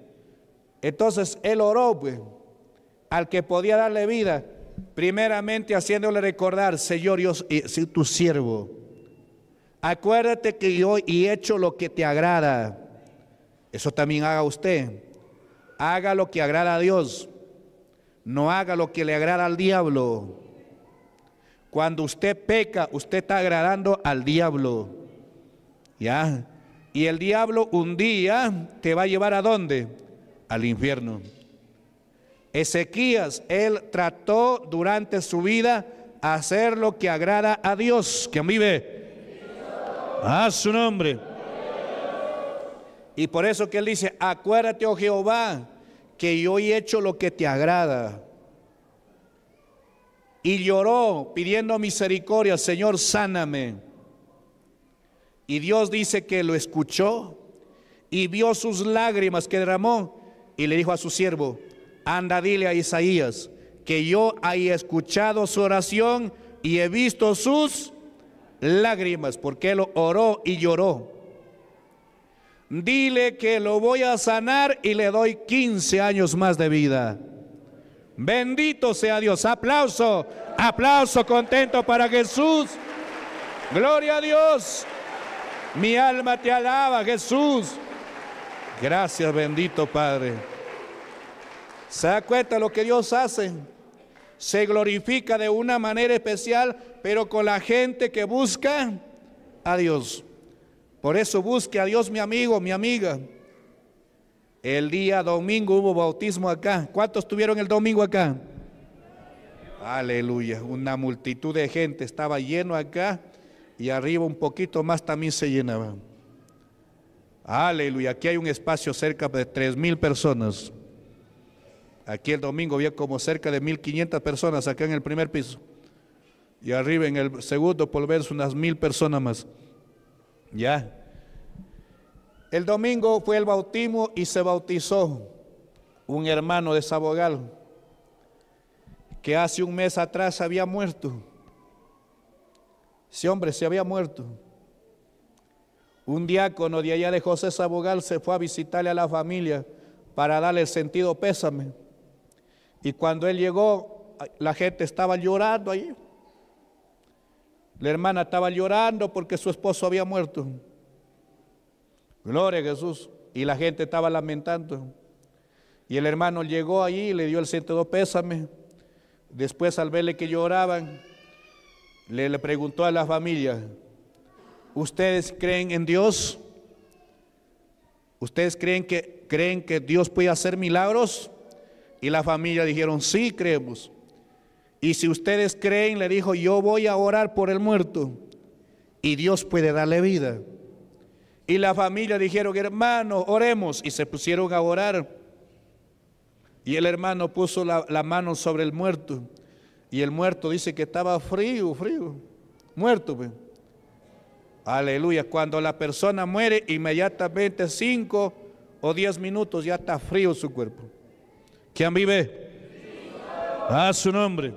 Entonces el oró, pues, al que podía darle vida, primeramente haciéndole recordar, Señor, yo eh, soy tu siervo. Acuérdate que yo he hecho lo que te agrada. Eso también haga usted. Haga lo que agrada a Dios. No haga lo que le agrada al diablo. Cuando usted peca, usted está agradando al diablo. ¿Ya? Y el diablo un día te va a llevar a dónde? Al infierno. Ezequías, él trató durante su vida hacer lo que agrada a Dios. que vive? A su nombre. Y por eso que él dice, acuérdate, oh Jehová, que yo he hecho lo que te agrada. Y lloró pidiendo misericordia, Señor, sáname. Y Dios dice que lo escuchó y vio sus lágrimas que derramó y le dijo a su siervo, anda dile a Isaías que yo he escuchado su oración y he visto sus lágrimas, porque él oró y lloró. Dile que lo voy a sanar y le doy 15 años más de vida. Bendito sea Dios. Aplauso, aplauso contento para Jesús. Gloria a Dios. Mi alma te alaba, Jesús. Gracias, bendito Padre. Se da cuenta lo que Dios hace. Se glorifica de una manera especial, pero con la gente que busca a Dios. Por eso busque a Dios, mi amigo, mi amiga. El día domingo hubo bautismo acá. ¿Cuántos tuvieron el domingo acá? Aleluya. Una multitud de gente estaba lleno acá y arriba un poquito más también se llenaba. Aleluya, aquí hay un espacio cerca de tres mil personas. Aquí el domingo había como cerca de 1500 personas acá en el primer piso. Y arriba en el segundo por verse unas mil personas más. Ya. El domingo fue el bautismo y se bautizó un hermano de Sabogal que hace un mes atrás había muerto. Ese hombre se había muerto. Un diácono de allá de José Sabogal se fue a visitarle a la familia para darle el sentido pésame. Y cuando él llegó, la gente estaba llorando ahí. La hermana estaba llorando porque su esposo había muerto. Gloria a Jesús. Y la gente estaba lamentando. Y el hermano llegó allí y le dio el sentido pésame. Después al verle que lloraban, le preguntó a la familia, ¿ustedes creen en Dios? ¿Ustedes creen que, creen que Dios puede hacer milagros? Y la familia dijeron, sí, creemos. Y si ustedes creen, le dijo, yo voy a orar por el muerto y Dios puede darle vida. Y la familia dijeron, hermano, oremos. Y se pusieron a orar. Y el hermano puso la, la mano sobre el muerto y el muerto dice que estaba frío, frío, muerto. Pues. Aleluya, cuando la persona muere, inmediatamente cinco o diez minutos ya está frío su cuerpo. ¿Quién vive? A su nombre.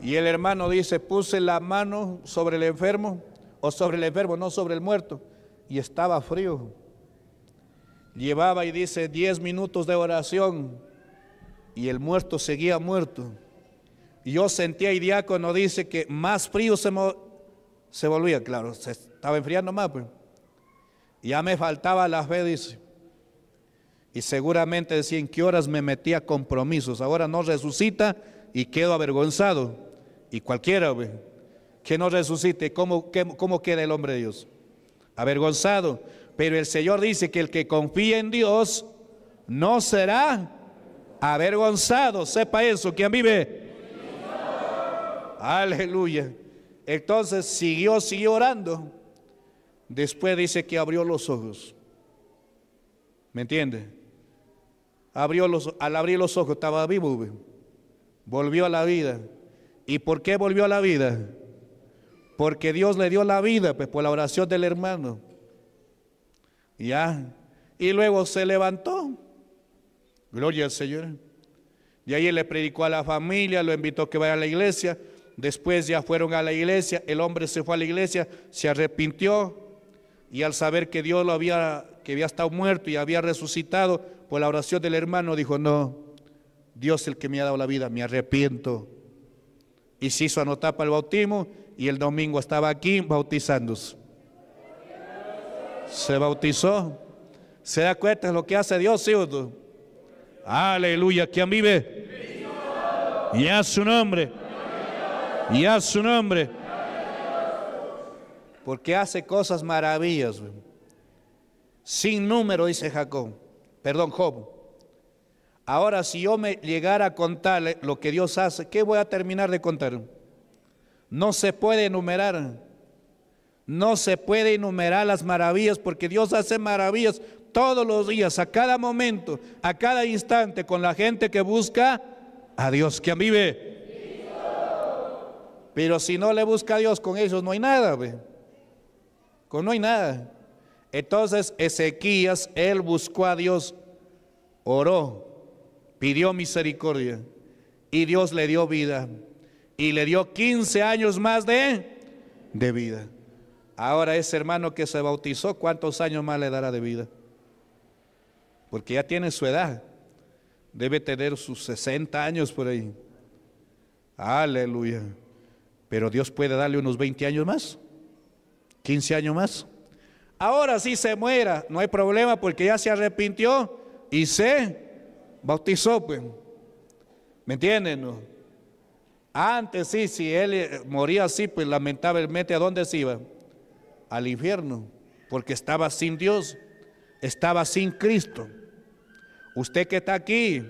Y el hermano dice, puse la mano sobre el enfermo, o sobre el enfermo, no sobre el muerto, y estaba frío. Llevaba y dice diez minutos de oración y el muerto seguía muerto yo sentía, y diácono dice que más frío se, se volvía, claro, se estaba enfriando más, pues. Ya me faltaba la fe, dice. Y seguramente decía, ¿en qué horas me metía compromisos? Ahora no resucita y quedo avergonzado. Y cualquiera, pues, que no resucite, ¿cómo, ¿cómo queda el hombre de Dios? Avergonzado. Pero el Señor dice que el que confía en Dios no será avergonzado. Sepa eso, quien vive Aleluya. Entonces siguió, siguió orando. Después dice que abrió los ojos. ¿Me entiende? Abrió los, al abrir los ojos estaba vivo. Volvió a la vida. ¿Y por qué volvió a la vida? Porque Dios le dio la vida, pues por la oración del hermano. Ya. Y luego se levantó. Gloria al Señor. Y ahí le predicó a la familia, lo invitó a que vaya a la iglesia. Después ya fueron a la iglesia, el hombre se fue a la iglesia, se arrepintió y al saber que Dios lo había, que había estado muerto y había resucitado por la oración del hermano, dijo, no, Dios es el que me ha dado la vida, me arrepiento. Y se hizo anotar para el bautismo y el domingo estaba aquí bautizándose. Se bautizó. ¿Se da cuenta de lo que hace Dios, Aleluya, ¿quién vive? Y a su nombre y a su nombre. Porque hace cosas maravillas. Sin número, dice Jacob. Perdón, Job. Ahora, si yo me llegara a contar lo que Dios hace, ¿qué voy a terminar de contar? No se puede enumerar. No se puede enumerar las maravillas porque Dios hace maravillas todos los días, a cada momento, a cada instante, con la gente que busca a Dios, que vive. Pero si no le busca a Dios, con ellos no hay nada, ve. Con no hay nada. Entonces Ezequías, él buscó a Dios, oró, pidió misericordia y Dios le dio vida y le dio 15 años más de, de vida. Ahora ese hermano que se bautizó, ¿cuántos años más le dará de vida? Porque ya tiene su edad. Debe tener sus 60 años por ahí. Aleluya pero Dios puede darle unos 20 años más, 15 años más. Ahora sí se muera, no hay problema porque ya se arrepintió y se bautizó. Pues. ¿Me entienden? Antes sí, si él eh, moría así, pues lamentablemente a dónde se iba? Al infierno, porque estaba sin Dios, estaba sin Cristo. Usted que está aquí,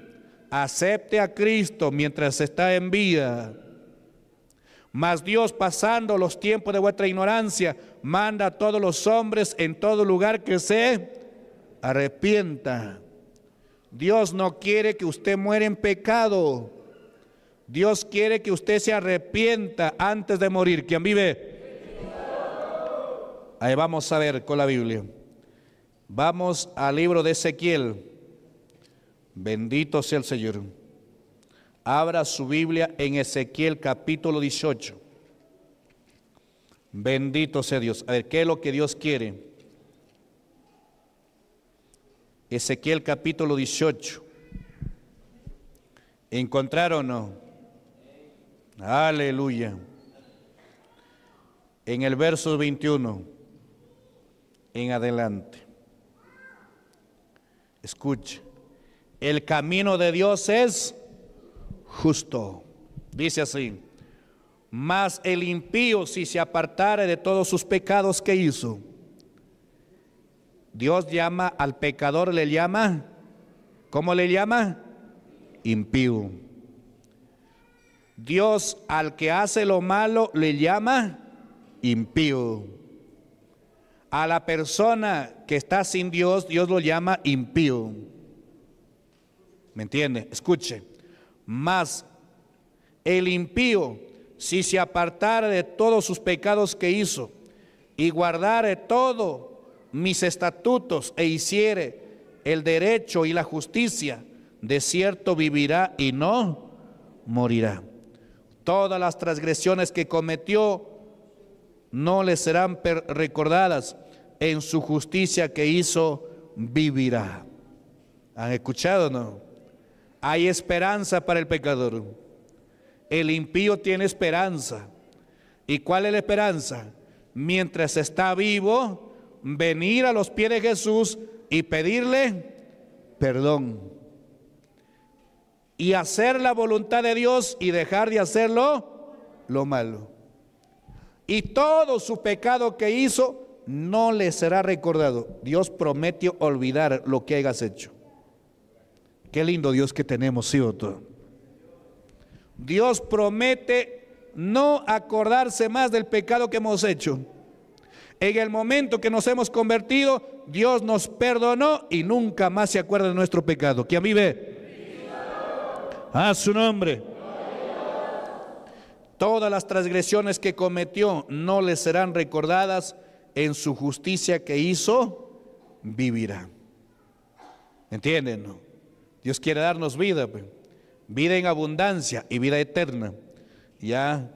acepte a Cristo mientras está en vida mas Dios, pasando los tiempos de vuestra ignorancia, manda a todos los hombres en todo lugar que se arrepienta. Dios no quiere que usted muera en pecado. Dios quiere que usted se arrepienta antes de morir. ¿Quién vive? Ahí vamos a ver con la Biblia. Vamos al libro de Ezequiel. Bendito sea el Señor. Abra su Biblia en Ezequiel capítulo 18. Bendito sea Dios. A ver, ¿qué es lo que Dios quiere? Ezequiel capítulo 18. ¿Encontraron o no? Aleluya. En el verso 21, en adelante. Escuche, el camino de Dios es justo. Dice así, mas el impío si se apartare de todos sus pecados que hizo, Dios llama al pecador, le llama, ¿cómo le llama? Impío. Dios al que hace lo malo le llama impío. A la persona que está sin Dios, Dios lo llama impío. ¿Me entiende? Escuche. Mas el impío, si se apartara de todos sus pecados que hizo, y guardare todos mis estatutos e hiciere el derecho y la justicia, de cierto vivirá y no morirá. Todas las transgresiones que cometió no le serán recordadas. En su justicia que hizo, vivirá. ¿Han escuchado no? Hay esperanza para el pecador. El impío tiene esperanza. ¿Y cuál es la esperanza? Mientras está vivo, venir a los pies de Jesús y pedirle perdón. Y hacer la voluntad de Dios y dejar de hacerlo lo malo. Y todo su pecado que hizo no le será recordado. Dios prometió olvidar lo que hayas hecho. Qué lindo Dios que tenemos, ¿sí Dios promete no acordarse más del pecado que hemos hecho. En el momento que nos hemos convertido, Dios nos perdonó y nunca más se acuerda de nuestro pecado. ¿Quién vive? A su nombre. Todas las transgresiones que cometió no le serán recordadas en su justicia que hizo, vivirá. ¿Entienden? No? Dios quiere darnos vida, pues. vida en abundancia y vida eterna. Ya,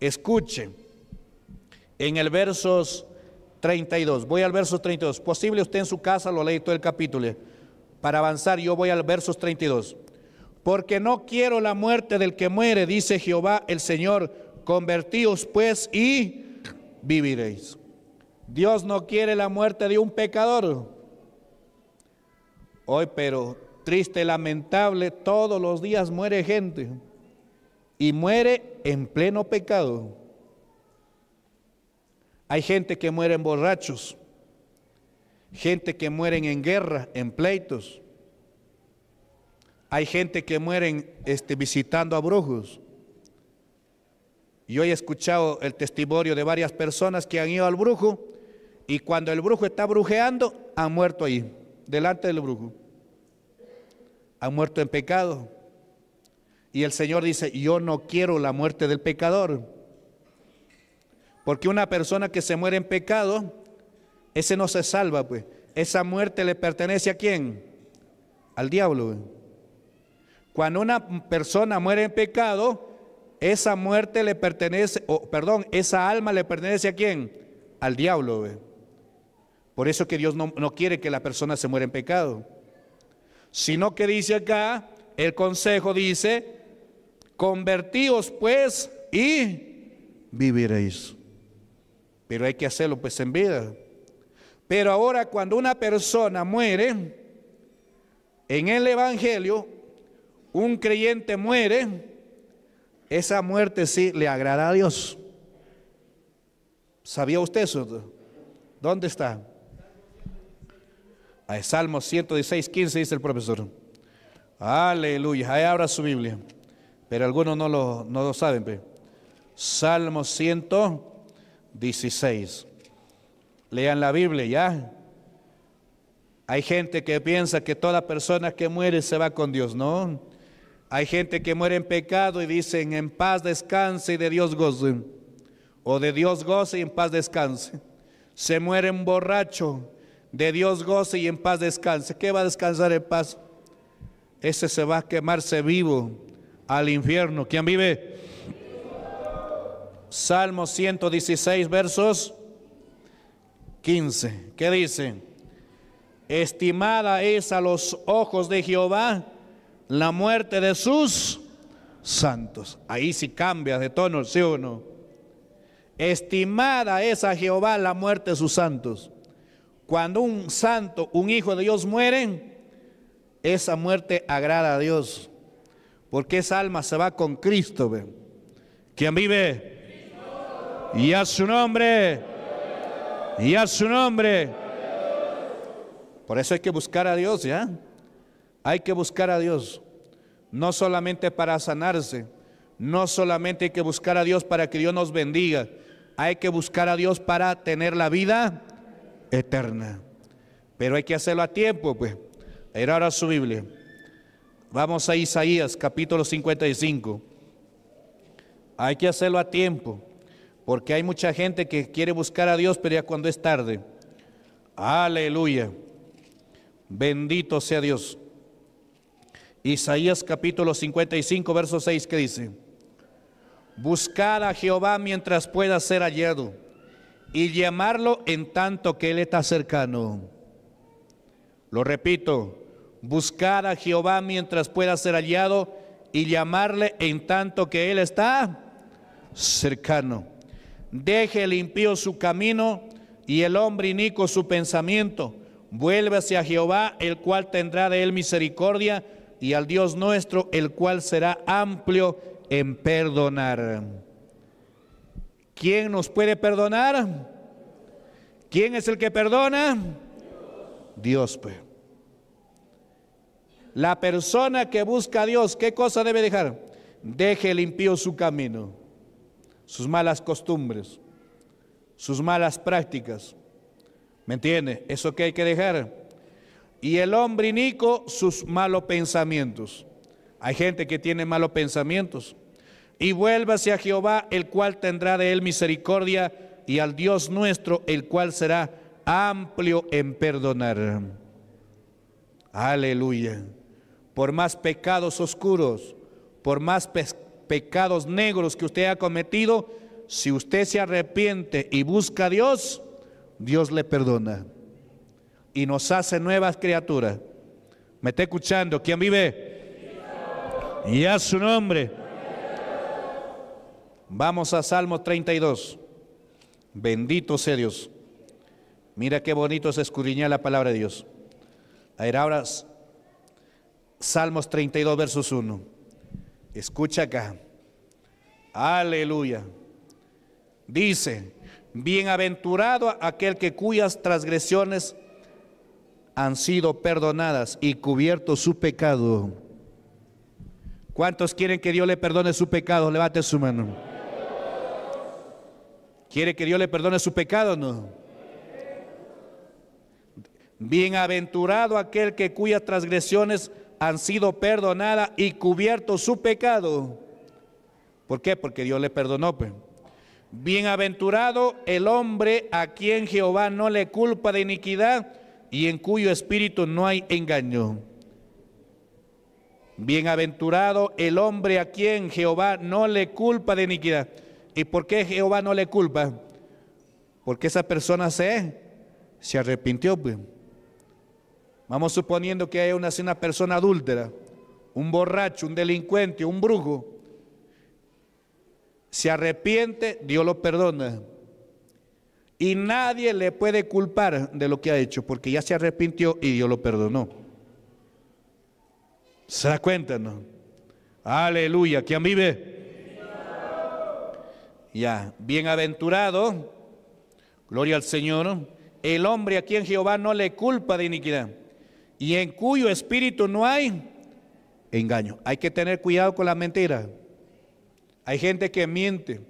escuche, en el versos 32, voy al verso 32, posible usted en su casa lo lee todo el capítulo, para avanzar yo voy al versos 32. Porque no quiero la muerte del que muere, dice Jehová el Señor, convertíos pues y viviréis. Dios no quiere la muerte de un pecador. Hoy, pero triste, lamentable, todos los días muere gente y muere en pleno pecado. Hay gente que muere en borrachos, gente que muere en guerra, en pleitos. Hay gente que muere este, visitando a brujos. Yo he escuchado el testimonio de varias personas que han ido al brujo y cuando el brujo está brujeando, han muerto ahí, delante del brujo ha muerto en pecado. Y el Señor dice, yo no quiero la muerte del pecador. Porque una persona que se muere en pecado, ese no se salva, pues. Esa muerte le pertenece a quién? Al diablo. Pues. Cuando una persona muere en pecado, esa muerte le pertenece, o perdón, esa alma le pertenece a quién? Al diablo. Pues. Por eso que Dios no, no quiere que la persona se muera en pecado sino que dice acá, el consejo dice, convertíos pues y viviréis. Pero hay que hacerlo pues en vida. Pero ahora cuando una persona muere, en el Evangelio, un creyente muere, esa muerte sí le agrada a Dios. ¿Sabía usted eso? ¿Dónde está? Salmo 116, 15 dice el profesor. Aleluya. Ahí abra su Biblia. Pero algunos no lo, no lo saben. Salmo 116. Lean la Biblia ya. Hay gente que piensa que toda persona que muere se va con Dios. No. Hay gente que muere en pecado y dicen en paz descanse y de Dios goce. O de Dios goce y en paz descanse. Se muere un borracho de Dios goce y en paz descanse. ¿Qué va a descansar en paz? Ese se va a quemarse vivo al infierno. ¿Quién vive? Salmo 116, versos 15. ¿Qué dice? Estimada es a los ojos de Jehová la muerte de sus santos. Ahí sí cambia de tono, ¿sí o no? Estimada es a Jehová la muerte de sus santos cuando un santo, un hijo de Dios muere, esa muerte agrada a Dios, porque esa alma se va con Cristo. quien vive? Y a su nombre. Y a su nombre. Por eso hay que buscar a Dios, ¿ya? Hay que buscar a Dios. No solamente para sanarse, no solamente hay que buscar a Dios para que Dios nos bendiga, hay que buscar a Dios para tener la vida eterna. Pero hay que hacerlo a tiempo, pues. Era ahora su Biblia. Vamos a Isaías, capítulo 55. Hay que hacerlo a tiempo, porque hay mucha gente que quiere buscar a Dios, pero ya cuando es tarde. Aleluya. Bendito sea Dios. Isaías capítulo 55, verso 6, que dice, Buscad a Jehová mientras pueda ser hallado y llamarlo en tanto que Él está cercano. Lo repito, buscar a Jehová mientras pueda ser hallado y llamarle en tanto que Él está cercano. Deje el impío su camino y el hombre inico su pensamiento. Vuélvase a Jehová, el cual tendrá de él misericordia, y al Dios nuestro, el cual será amplio en perdonar. ¿Quién nos puede perdonar? ¿Quién es el que perdona? Dios, pues. La persona que busca a Dios, ¿qué cosa debe dejar? Deje limpio su camino, sus malas costumbres, sus malas prácticas. ¿Me entiende? Eso que hay que dejar. Y el hombre inico, sus malos pensamientos. Hay gente que tiene malos pensamientos y vuélvase a Jehová, el cual tendrá de él misericordia, y al Dios nuestro, el cual será amplio en perdonar. Aleluya. Por más pecados oscuros, por más pecados negros que usted ha cometido, si usted se arrepiente y busca a Dios, Dios le perdona y nos hace nuevas criaturas. ¿Me está escuchando? ¿Quién vive? Y a su nombre. Vamos a Salmo 32. Bendito sea Dios. Mira qué bonito se escurriña la palabra de Dios. A ver, ahora Salmos 32, versos 1. Escucha acá. Aleluya. Dice, bienaventurado aquel que cuyas transgresiones han sido perdonadas y cubierto su pecado. ¿Cuántos quieren que Dios le perdone su pecado? Levante su mano. ¿Quiere que Dios le perdone su pecado o no? Bienaventurado aquel que cuyas transgresiones han sido perdonadas y cubierto su pecado. ¿Por qué? Porque Dios le perdonó. Pues. Bienaventurado el hombre a quien Jehová no le culpa de iniquidad y en cuyo espíritu no hay engaño. Bienaventurado el hombre a quien Jehová no le culpa de iniquidad. ¿Y por qué Jehová no le culpa? Porque esa persona se, se arrepintió. Pues. Vamos suponiendo que hay una, una persona adúltera, un borracho, un delincuente, un brujo. Se arrepiente, Dios lo perdona. Y nadie le puede culpar de lo que ha hecho, porque ya se arrepintió y Dios lo perdonó. ¿Se da cuenta, no? Aleluya, ¿quién vive? Ya, bienaventurado, gloria al Señor, el hombre a quien Jehová no le culpa de iniquidad y en cuyo espíritu no hay engaño. Hay que tener cuidado con la mentira. Hay gente que miente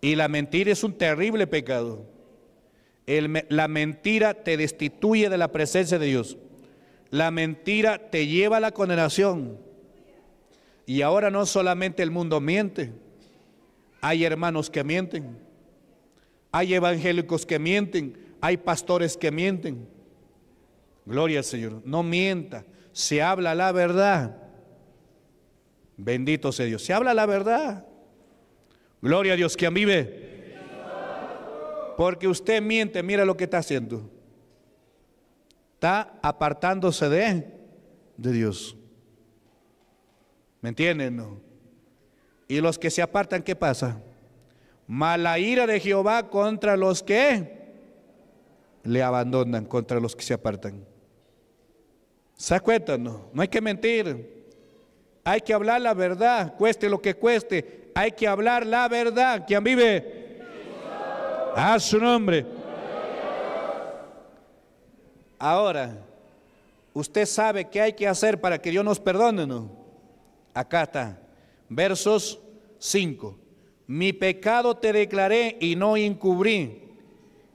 y la mentira es un terrible pecado. la mentira te destituye de la presencia de Dios. La mentira te lleva a la condenación. Y ahora no solamente el mundo miente hay hermanos que mienten, hay evangélicos que mienten, hay pastores que mienten. Gloria al Señor, no mienta, se habla la verdad. Bendito sea Dios, se habla la verdad. Gloria a Dios, quien vive. Porque usted miente, mira lo que está haciendo. Está apartándose de, de Dios. ¿Me entienden? No? Y los que se apartan, ¿qué pasa? Mala ira de Jehová contra los que le abandonan, contra los que se apartan. ¿Se acuerdan? No, hay que mentir. Hay que hablar la verdad, cueste lo que cueste. Hay que hablar la verdad. ¿Quién vive? A su nombre. Ahora, usted sabe qué hay que hacer para que Dios nos perdone, ¿no? Acá está versos 5. Mi pecado te declaré y no encubrí,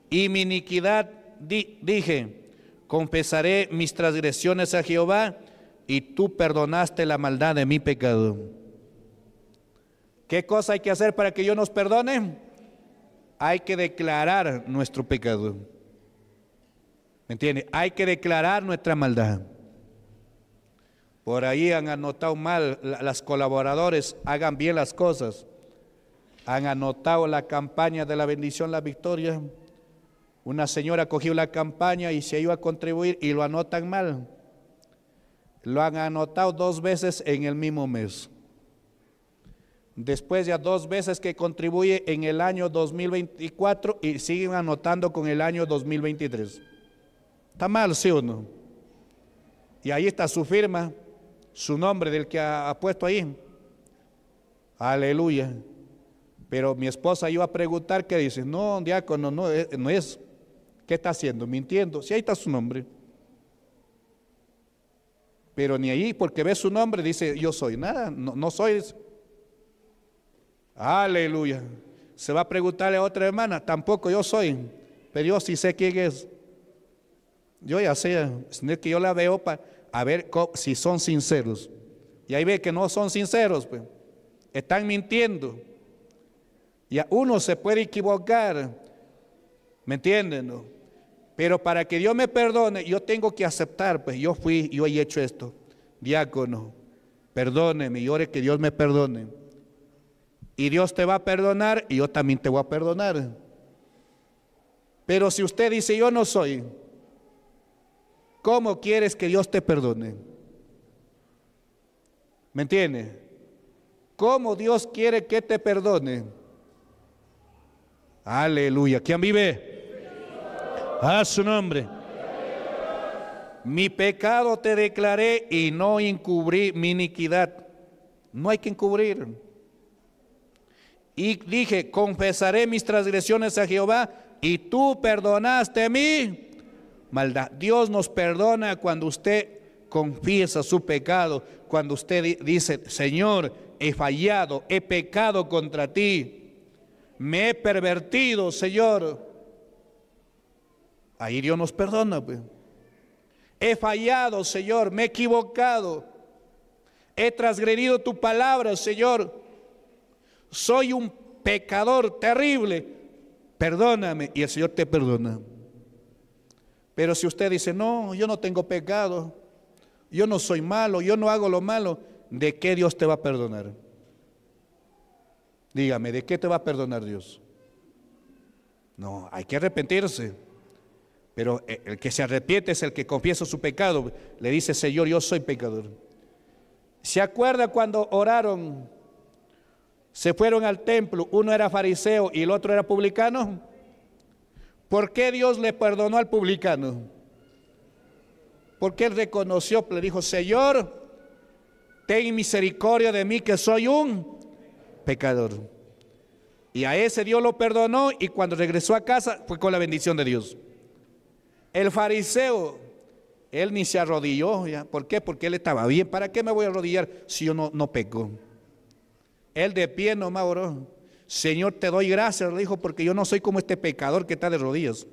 y mi iniquidad dije, confesaré mis transgresiones a Jehová, y tú perdonaste la maldad de mi pecado. ¿Qué cosa hay que hacer para que yo nos perdone? Hay que declarar nuestro pecado. ¿Me entiende? Hay que declarar nuestra maldad. Por ahí han anotado mal, las colaboradores hagan bien las cosas. Han anotado la campaña de la bendición, la victoria. Una señora cogió la campaña y se iba a contribuir y lo anotan mal. Lo han anotado dos veces en el mismo mes. Después ya dos veces que contribuye en el año 2024 y siguen anotando con el año 2023. ¿Está mal, sí o no? Y ahí está su firma su nombre del que ha, puesto ahí. Aleluya. Pero mi esposa iba a preguntar qué dice. No, diácono, no, eh, no es. ¿Qué está haciendo? Mintiendo. Si ahí está su nombre. Pero ni ahí, porque ve su nombre, dice, yo soy nada, no, no soy. Aleluya. Se va a preguntarle a otra hermana, tampoco yo soy, pero yo sí sé quién es. Yo ya sé, es que yo la veo para a ver si son sinceros. Y ahí ve que no son sinceros, pues. Están mintiendo. Y a uno se puede equivocar. ¿Me entienden? Pero para que Dios me perdone, yo tengo que aceptar, pues yo fui, yo he hecho esto. Diácono, perdóneme y ore que Dios me perdone. Y Dios te va a perdonar y yo también te voy a perdonar. Pero si usted dice, yo no soy, ¿Cómo quieres que Dios te perdone? ¿Me entiende? ¿Cómo Dios quiere que te perdone? Aleluya. ¿Quién vive? A su nombre. Mi pecado te declaré y no encubrí mi iniquidad. No hay que encubrir. Y dije, confesaré mis transgresiones a Jehová y tú perdonaste a mí maldad. Dios nos perdona cuando usted confiesa su pecado, cuando usted dice, Señor, he fallado, he pecado contra ti, me he pervertido, Señor. Ahí Dios nos perdona. Pues. He fallado, Señor, me he equivocado. He transgredido tu palabra, Señor. Soy un pecador terrible. Perdóname. Y el Señor te perdona. Pero si usted dice, no, yo no tengo pecado, yo no soy malo, yo no hago lo malo, ¿de qué Dios te va a perdonar? Dígame, ¿de qué te va a perdonar Dios? No, hay que arrepentirse. Pero eh, el que se arrepiente es el que confiesa su pecado. Le dice, Señor, yo soy pecador. ¿Se acuerda cuando oraron? Se fueron al templo, uno era fariseo y el otro era publicano. ¿Por qué Dios le perdonó al publicano? Porque él reconoció, le dijo, Señor, ten misericordia de mí que soy un pecador. Y a ese Dios lo perdonó y cuando regresó a casa fue con la bendición de Dios. El fariseo, él ni se arrodilló. ¿ya? ¿Por qué? Porque él estaba bien. ¿Para qué me voy a arrodillar si yo no, no peco? Él de pie no nomás oró. Señor, te doy gracias, le dijo, porque yo no soy como este pecador que está de rodillas.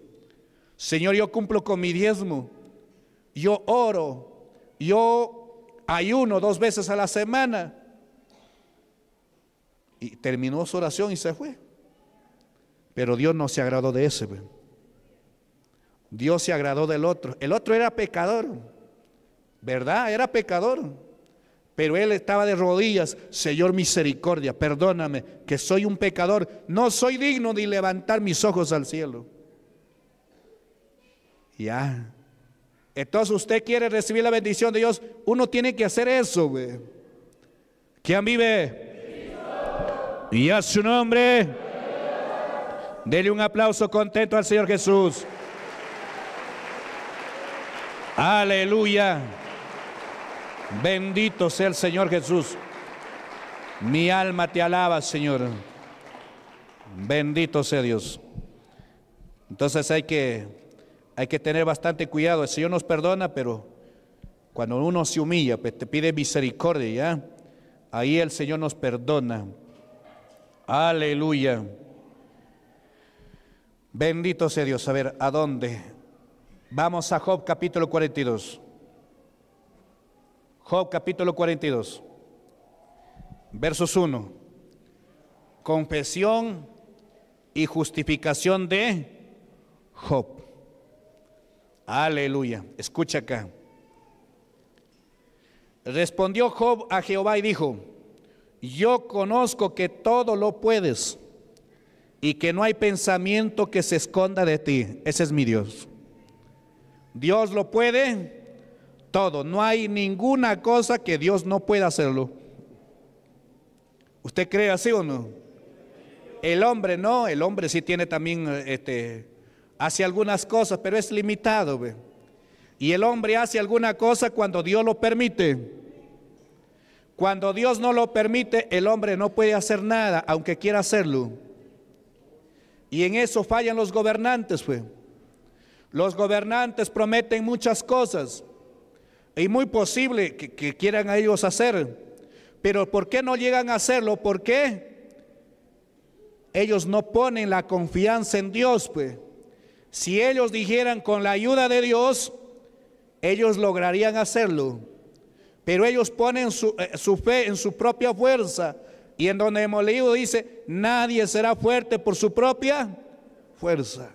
Señor, yo cumplo con mi diezmo, yo oro, yo ayuno dos veces a la semana. Y terminó su oración y se fue. Pero Dios no se agradó de ese. Dios se agradó del otro. El otro era pecador, ¿verdad? Era pecador. Pero él estaba de rodillas, Señor misericordia, perdóname, que soy un pecador, no soy digno de levantar mis ojos al cielo. Ya. Entonces usted quiere recibir la bendición de Dios, uno tiene que hacer eso. güey. ¿Quién vive? Y a su nombre. Dele un aplauso contento al Señor Jesús. Aleluya. Bendito sea el Señor Jesús. Mi alma te alaba, Señor. Bendito sea Dios. Entonces hay que, hay que tener bastante cuidado. El Señor nos perdona, pero cuando uno se humilla, pues, te pide misericordia, ahí el Señor nos perdona. Aleluya. Bendito sea Dios. A ver, ¿a dónde? Vamos a Job capítulo 42. Job capítulo 42, versos 1. Confesión y justificación de Job. Aleluya. Escucha acá. Respondió Job a Jehová y dijo, yo conozco que todo lo puedes y que no hay pensamiento que se esconda de ti. Ese es mi Dios. Dios lo puede todo. No hay ninguna cosa que Dios no pueda hacerlo. ¿Usted cree así o no? El hombre no, el hombre sí tiene también, este, hace algunas cosas, pero es limitado. Y el hombre hace alguna cosa cuando Dios lo permite. Cuando Dios no lo permite, el hombre no puede hacer nada, aunque quiera hacerlo. Y en eso fallan los gobernantes, fue. Los gobernantes prometen muchas cosas, y muy posible que, quieran a ellos hacer. Pero ¿por qué no llegan a hacerlo? ¿Por qué? Ellos no ponen la confianza en Dios, pues. Si ellos dijeran con la ayuda de Dios, ellos lograrían hacerlo. Pero ellos ponen su, eh, su fe en su propia fuerza. Y en donde hemos leído dice, nadie será fuerte por su propia fuerza.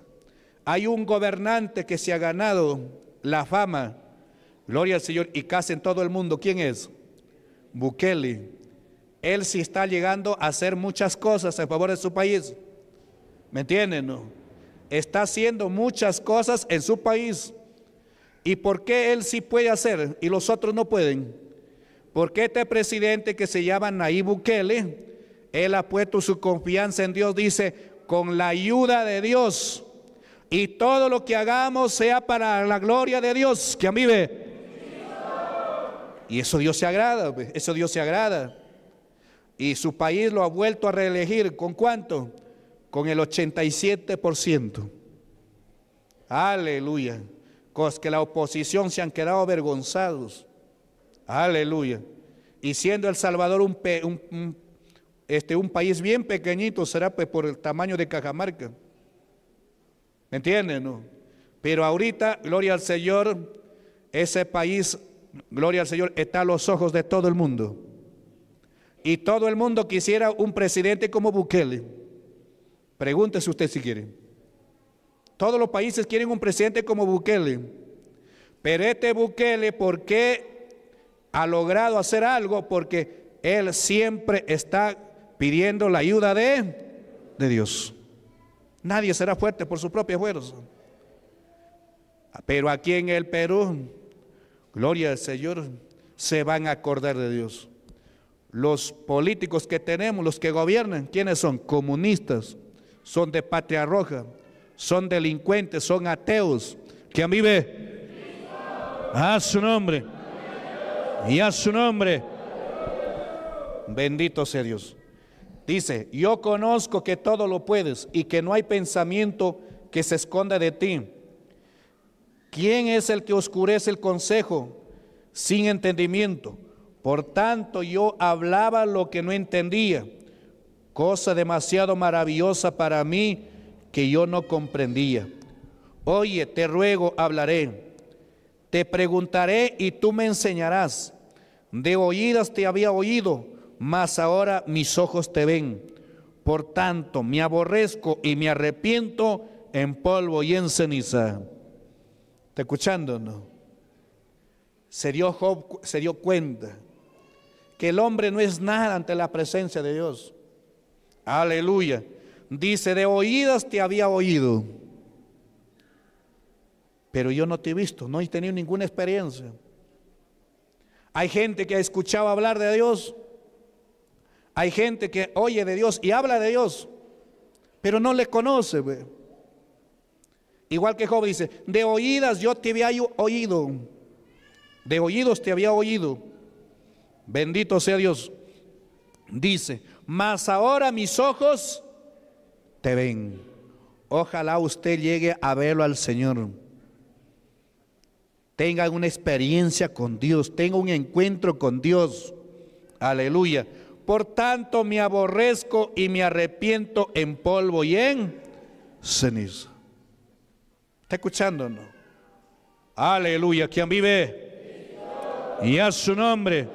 Hay un gobernante que se ha ganado la fama Gloria al Señor. Y casi en todo el mundo, ¿quién es? Bukele. Él sí está llegando a hacer muchas cosas a favor de su país. ¿Me entienden? Está haciendo muchas cosas en su país. ¿Y por qué él sí puede hacer y los otros no pueden? Porque este presidente que se llama Nayib Bukele, él ha puesto su confianza en Dios, dice, con la ayuda de Dios. Y todo lo que hagamos sea para la gloria de Dios, que a mí ve. Y eso Dios se agrada, pues, eso Dios se agrada. Y su país lo ha vuelto a reelegir. ¿Con cuánto? Con el 87%. Aleluya. Cos que la oposición se han quedado avergonzados. Aleluya. Y siendo El Salvador un, este, un país bien pequeñito, será pues, por el tamaño de Cajamarca. ¿Me entienden? Pero ahorita, gloria al Señor, ese país gloria al Señor, está a los ojos de todo el mundo. Y todo el mundo quisiera un presidente como Bukele. Pregúntese usted si quiere. Todos los países quieren un presidente como Bukele. Pero este Bukele, ¿por qué ha logrado hacer algo? Porque él siempre está pidiendo la ayuda de, de Dios. Nadie será fuerte por sus propios fuerzas. Pero aquí en el Perú, gloria al Señor, se van a acordar de Dios. Los políticos que tenemos, los que gobiernan, ¿quiénes son? Comunistas, son de patria roja, son delincuentes, son ateos. ¿Quién vive? A su nombre. Y a su nombre. Bendito sea Dios. Dice, yo conozco que todo lo puedes y que no hay pensamiento que se esconda de ti. ¿Quién es el que oscurece el consejo sin entendimiento? Por tanto, yo hablaba lo que no entendía, cosa demasiado maravillosa para mí que yo no comprendía. Oye, te ruego, hablaré. Te preguntaré y tú me enseñarás. De oídas te había oído, mas ahora mis ojos te ven. Por tanto, me aborrezco y me arrepiento en polvo y en ceniza. ¿Está escuchándonos? Se dio se dio cuenta que el hombre no es nada ante la presencia de Dios. Aleluya. Dice, de oídas te había oído, pero yo no te he visto, no he tenido ninguna experiencia. Hay gente que ha escuchado hablar de Dios, hay gente que oye de Dios y habla de Dios, pero no le conoce. Igual que Job dice, de oídas yo te había oído, de oídos te había oído. Bendito sea Dios. Dice, mas ahora mis ojos te ven. Ojalá usted llegue a verlo al Señor. Tenga una experiencia con Dios, tenga un encuentro con Dios. Aleluya. Por tanto me aborrezco y me arrepiento en polvo y en ceniza. ¿Está escuchando Aleluya. quien vive? Y a su nombre.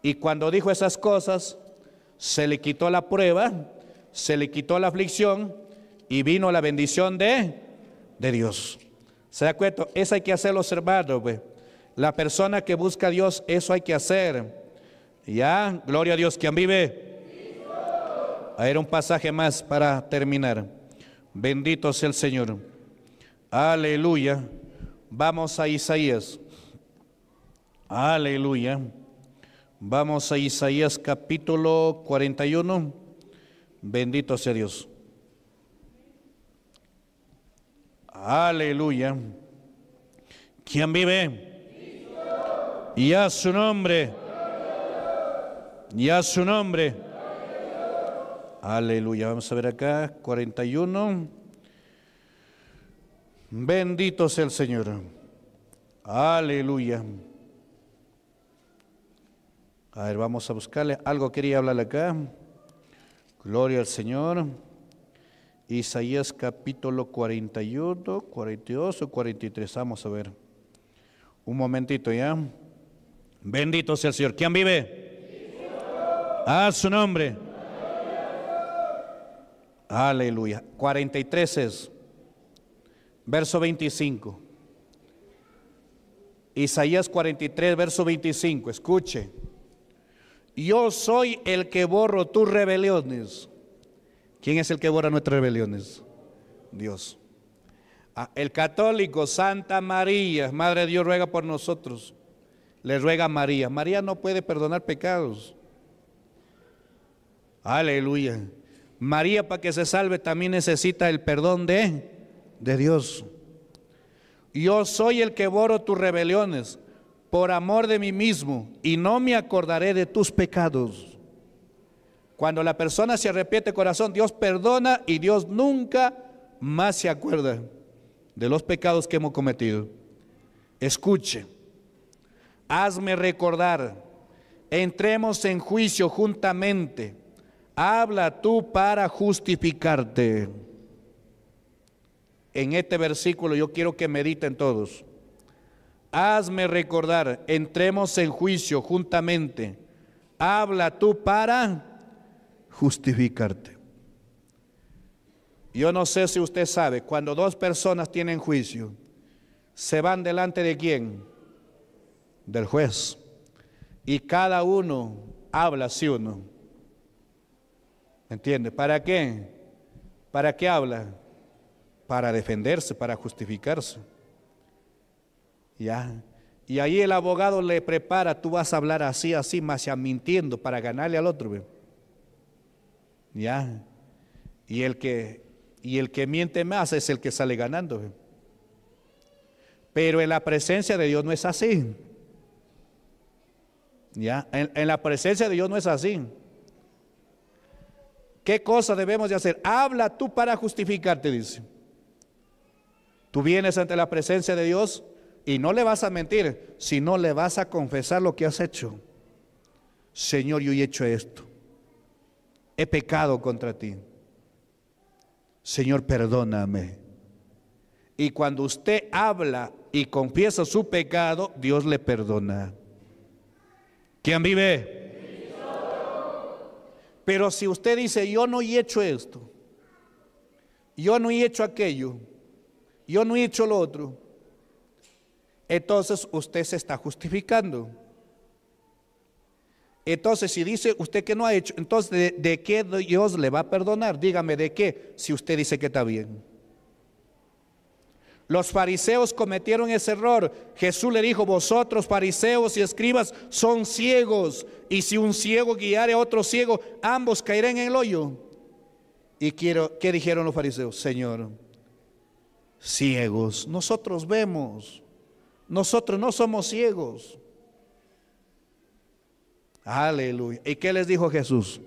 Y cuando dijo esas cosas, se le quitó la prueba, se le quitó la aflicción y vino la bendición de, de Dios. ¿Se da cuenta? Eso hay que hacerlo observado, pues. La persona que busca a Dios, eso hay que hacer. Ya, gloria a Dios, quien vive. Era un pasaje más para terminar. Bendito sea el Señor. Aleluya. Vamos a Isaías. Aleluya. Vamos a Isaías capítulo 41. Bendito sea Dios. Aleluya. ¿Quién vive? Y a su nombre. Y a su nombre. Aleluya. Vamos a ver acá, 41. Bendito sea el Señor. Aleluya. A ver, vamos a buscarle. Algo quería hablarle acá. Gloria al Señor. Isaías capítulo 41, 42 o 43. Vamos a ver. Un momentito ya. Bendito sea el Señor. ¿Quién vive? A ah, su nombre. Aleluya. 43 es, verso 25. Isaías 43, verso 25. Escuche. Yo soy el que borro tus rebeliones. ¿Quién es el que borra nuestras rebeliones? Dios. Ah, el católico, Santa María, Madre de Dios, ruega por nosotros. Le ruega a María. María no puede perdonar pecados. Aleluya. María para que se salve también necesita el perdón de, de Dios. Yo soy el que borro tus rebeliones por amor de mí mismo y no me acordaré de tus pecados. Cuando la persona se arrepiente corazón, Dios perdona y Dios nunca más se acuerda de los pecados que hemos cometido. Escuche, hazme recordar, entremos en juicio juntamente habla tú para justificarte. En este versículo yo quiero que mediten todos. Hazme recordar, entremos en juicio juntamente. Habla tú para justificarte. Yo no sé si usted sabe, cuando dos personas tienen juicio, se van delante de quién? Del juez. Y cada uno habla si uno. ¿Entiende? ¿Para qué? ¿Para qué habla? Para defenderse, para justificarse. Ya. Y ahí el abogado le prepara, tú vas a hablar así, así, más ya mintiendo para ganarle al otro. Ya. Y el que y el que miente más es el que sale ganando. Pero en la presencia de Dios no es así. Ya, en la presencia de Dios no es así. ¿Qué cosa debemos de hacer? Habla tú para justificarte, dice. Tú vienes ante la presencia de Dios y no le vas a mentir, sino le vas a confesar lo que has hecho. Señor, yo he hecho esto. He pecado contra ti. Señor, perdóname. Y cuando usted habla y confiesa su pecado, Dios le perdona. ¿Quién vive? Pero si usted dice, yo no he hecho esto, yo no he hecho aquello, yo no he hecho lo otro, entonces usted se está justificando. Entonces, si dice usted que no ha hecho, entonces ¿de, qué Dios le va a perdonar? Dígame de qué, si usted dice que está bien. Los fariseos cometieron ese error. Jesús le dijo, vosotros fariseos y escribas son ciegos, y si un ciego guiare a otro ciego, ambos caerán en el hoyo. ¿Y quiero, qué dijeron los fariseos? Señor, ciegos, nosotros vemos, nosotros no somos ciegos. Aleluya. ¿Y qué les dijo Jesús?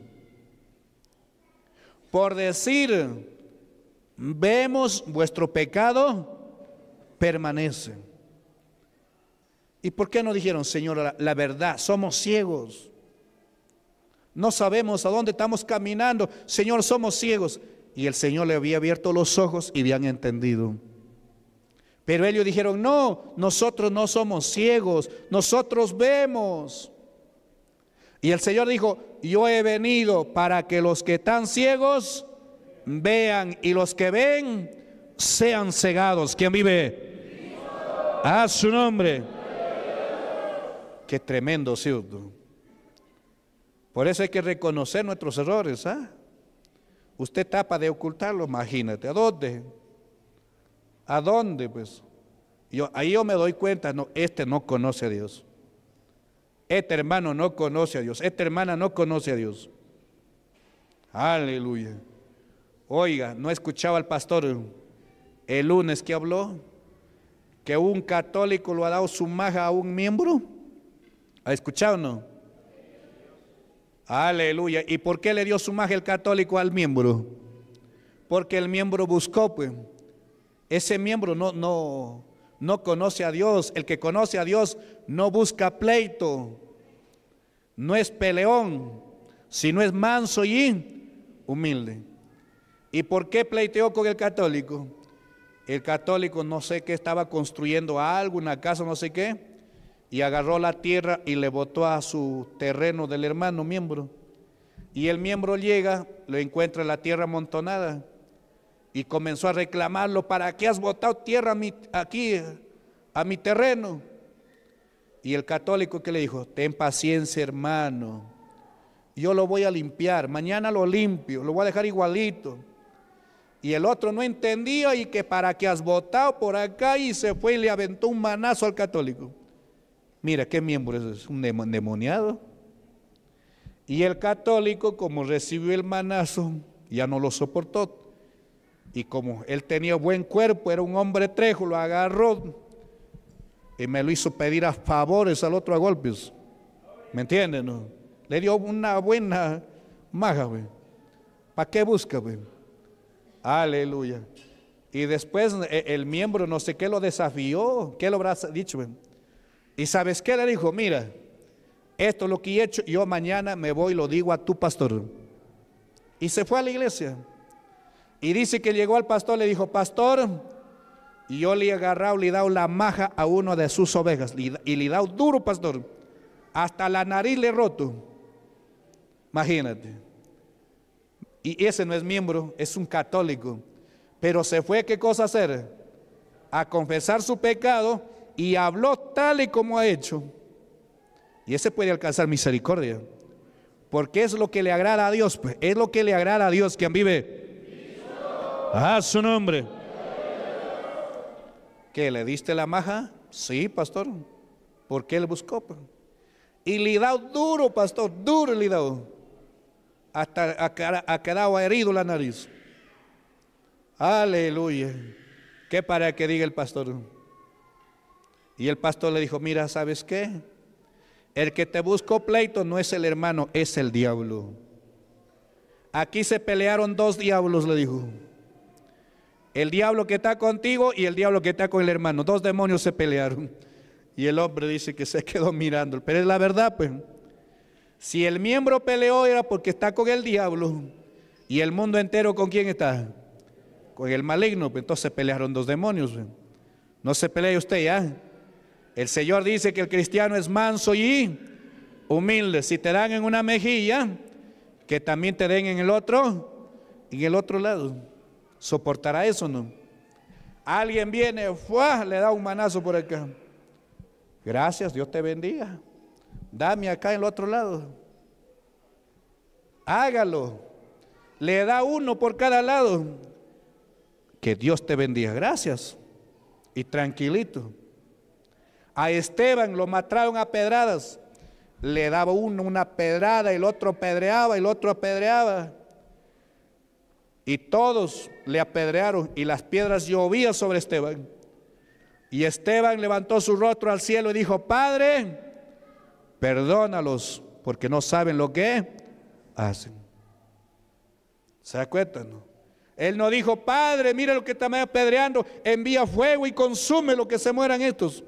Por decir, vemos vuestro pecado, Permanecen. ¿Y por qué no dijeron, Señor, la, verdad? Somos ciegos. No sabemos a dónde estamos caminando. Señor, somos ciegos. Y el Señor le había abierto los ojos y habían entendido. Pero ellos dijeron, no, nosotros no somos ciegos, nosotros vemos. Y el Señor dijo, yo he venido para que los que están ciegos vean y los que ven sean cegados. ¿Quién vive? A ah, su nombre. Qué tremendo, ¿cierto? Por eso hay que reconocer nuestros errores. ¿ah? Usted tapa de ocultarlo, imagínate. ¿A dónde? ¿A dónde? Pues yo, ahí yo me doy cuenta, no, este no conoce a Dios. Este hermano no conoce a Dios. Esta hermana no conoce a Dios. Aleluya. Oiga, no escuchaba al pastor el lunes que habló que un católico lo ha dado su maja a un miembro? ¿Ha escuchado o no? Aleluya. ¿Y por qué le dio su maja el católico al miembro? Porque el miembro buscó, pues. Ese miembro no, no, no conoce a Dios. El que conoce a Dios no busca pleito, no es peleón, sino es manso y humilde. ¿Y por qué pleiteó con el católico? El católico no sé qué estaba construyendo algo, una casa, no sé qué, y agarró la tierra y le botó a su terreno del hermano miembro. Y el miembro llega, lo encuentra la tierra amontonada y comenzó a reclamarlo, ¿para qué has botado tierra aquí, a mi terreno? Y el católico que le dijo, ten paciencia hermano, yo lo voy a limpiar, mañana lo limpio, lo voy a dejar igualito. Y el otro no entendía y que para qué has votado por acá y se fue y le aventó un manazo al católico. Mira, qué miembro es, un demoniado. Y el católico, como recibió el manazo, ya no lo soportó. Y como él tenía buen cuerpo, era un hombre trejo, lo agarró y me lo hizo pedir a favores al otro a golpes. ¿Me entienden? No? Le dio una buena maga, ¿Para qué busca, güey? Aleluya. Y después eh, el miembro no sé qué lo desafió, ¿qué lo habrá dicho? Y sabes qué le dijo, mira, esto es lo que he hecho, yo mañana me voy y lo digo a tu pastor. Y se fue a la iglesia. Y dice que llegó al pastor, le dijo, pastor, yo le he agarrado, le he dado la maja a uno de sus ovejas, y le he dado duro, pastor, hasta la nariz le he roto. Imagínate y ese no es miembro, es un católico. Pero se fue, ¿qué cosa hacer? A confesar su pecado y habló tal y como ha hecho. Y ese puede alcanzar misericordia. Porque es lo que le agrada a Dios. Pues, es lo que le agrada a Dios quien vive. A ah, su nombre. ¿Que le diste la maja? Sí, pastor. Porque le buscó. Pues? Y le duro, pastor. Duro le dado hasta ha quedado herido la nariz. Aleluya. ¿Qué para que diga el pastor? Y el pastor le dijo, mira, ¿sabes qué? El que te buscó pleito no es el hermano, es el diablo. Aquí se pelearon dos diablos, le dijo. El diablo que está contigo y el diablo que está con el hermano. Dos demonios se pelearon. Y el hombre dice que se quedó mirando. Pero es la verdad, pues. Si el miembro peleó era porque está con el diablo y el mundo entero con quién está? Con el maligno. Pues entonces pelearon dos demonios. Pues. No se pelee usted ya. El Señor dice que el cristiano es manso y humilde. Si te dan en una mejilla, que también te den en el otro, en el otro lado. ¿Soportará eso no? Alguien viene, le da un manazo por acá. Gracias, Dios te bendiga dame acá en el otro lado. Hágalo. Le da uno por cada lado. Que Dios te bendiga. Gracias. Y tranquilito. A Esteban lo mataron a pedradas. Le daba uno una pedrada, el otro pedreaba, el otro apedreaba. Y todos le apedrearon y las piedras llovían sobre Esteban. Y Esteban levantó su rostro al cielo y dijo, Padre, Perdónalos porque no saben lo que hacen. ¿Se acuerdan No? Él no dijo, Padre, mira lo que está me apedreando, envía fuego y consume lo que se mueran estos.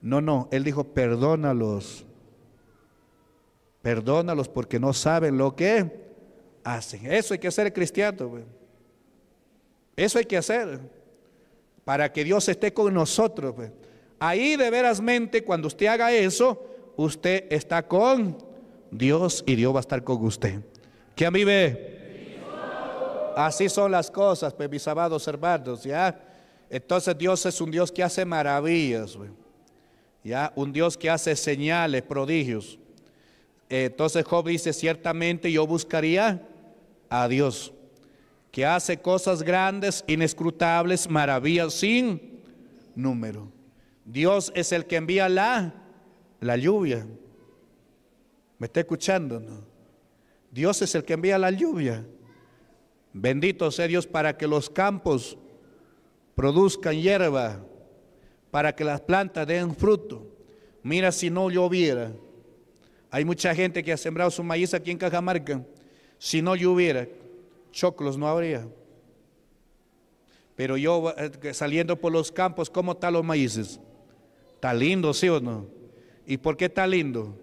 No, no, él dijo, perdónalos. Perdónalos porque no saben lo que hacen. Eso hay que hacer cristiano. Eso hay que hacer para que Dios esté con nosotros. Ahí de veras mente cuando usted haga eso, usted está con Dios y Dios va a estar con usted. a mí ve Así son las cosas, pues, mis amados hermanos, ¿ya? Entonces Dios es un Dios que hace maravillas, ¿ya? Un Dios que hace señales, prodigios. Entonces Job dice, ciertamente yo buscaría a Dios, que hace cosas grandes, inescrutables, maravillas sin número. Dios es el que envía la la lluvia. ¿Me está escuchando? No? Dios es el que envía la lluvia. Bendito sea Dios para que los campos produzcan hierba, para que las plantas den fruto. Mira si no lloviera. Hay mucha gente que ha sembrado su maíz aquí en Cajamarca. Si no lloviera, choclos no habría. Pero yo eh, saliendo por los campos, ¿cómo están los maíces? Está lindo, ¿sí o no? ¿Y por qué está lindo?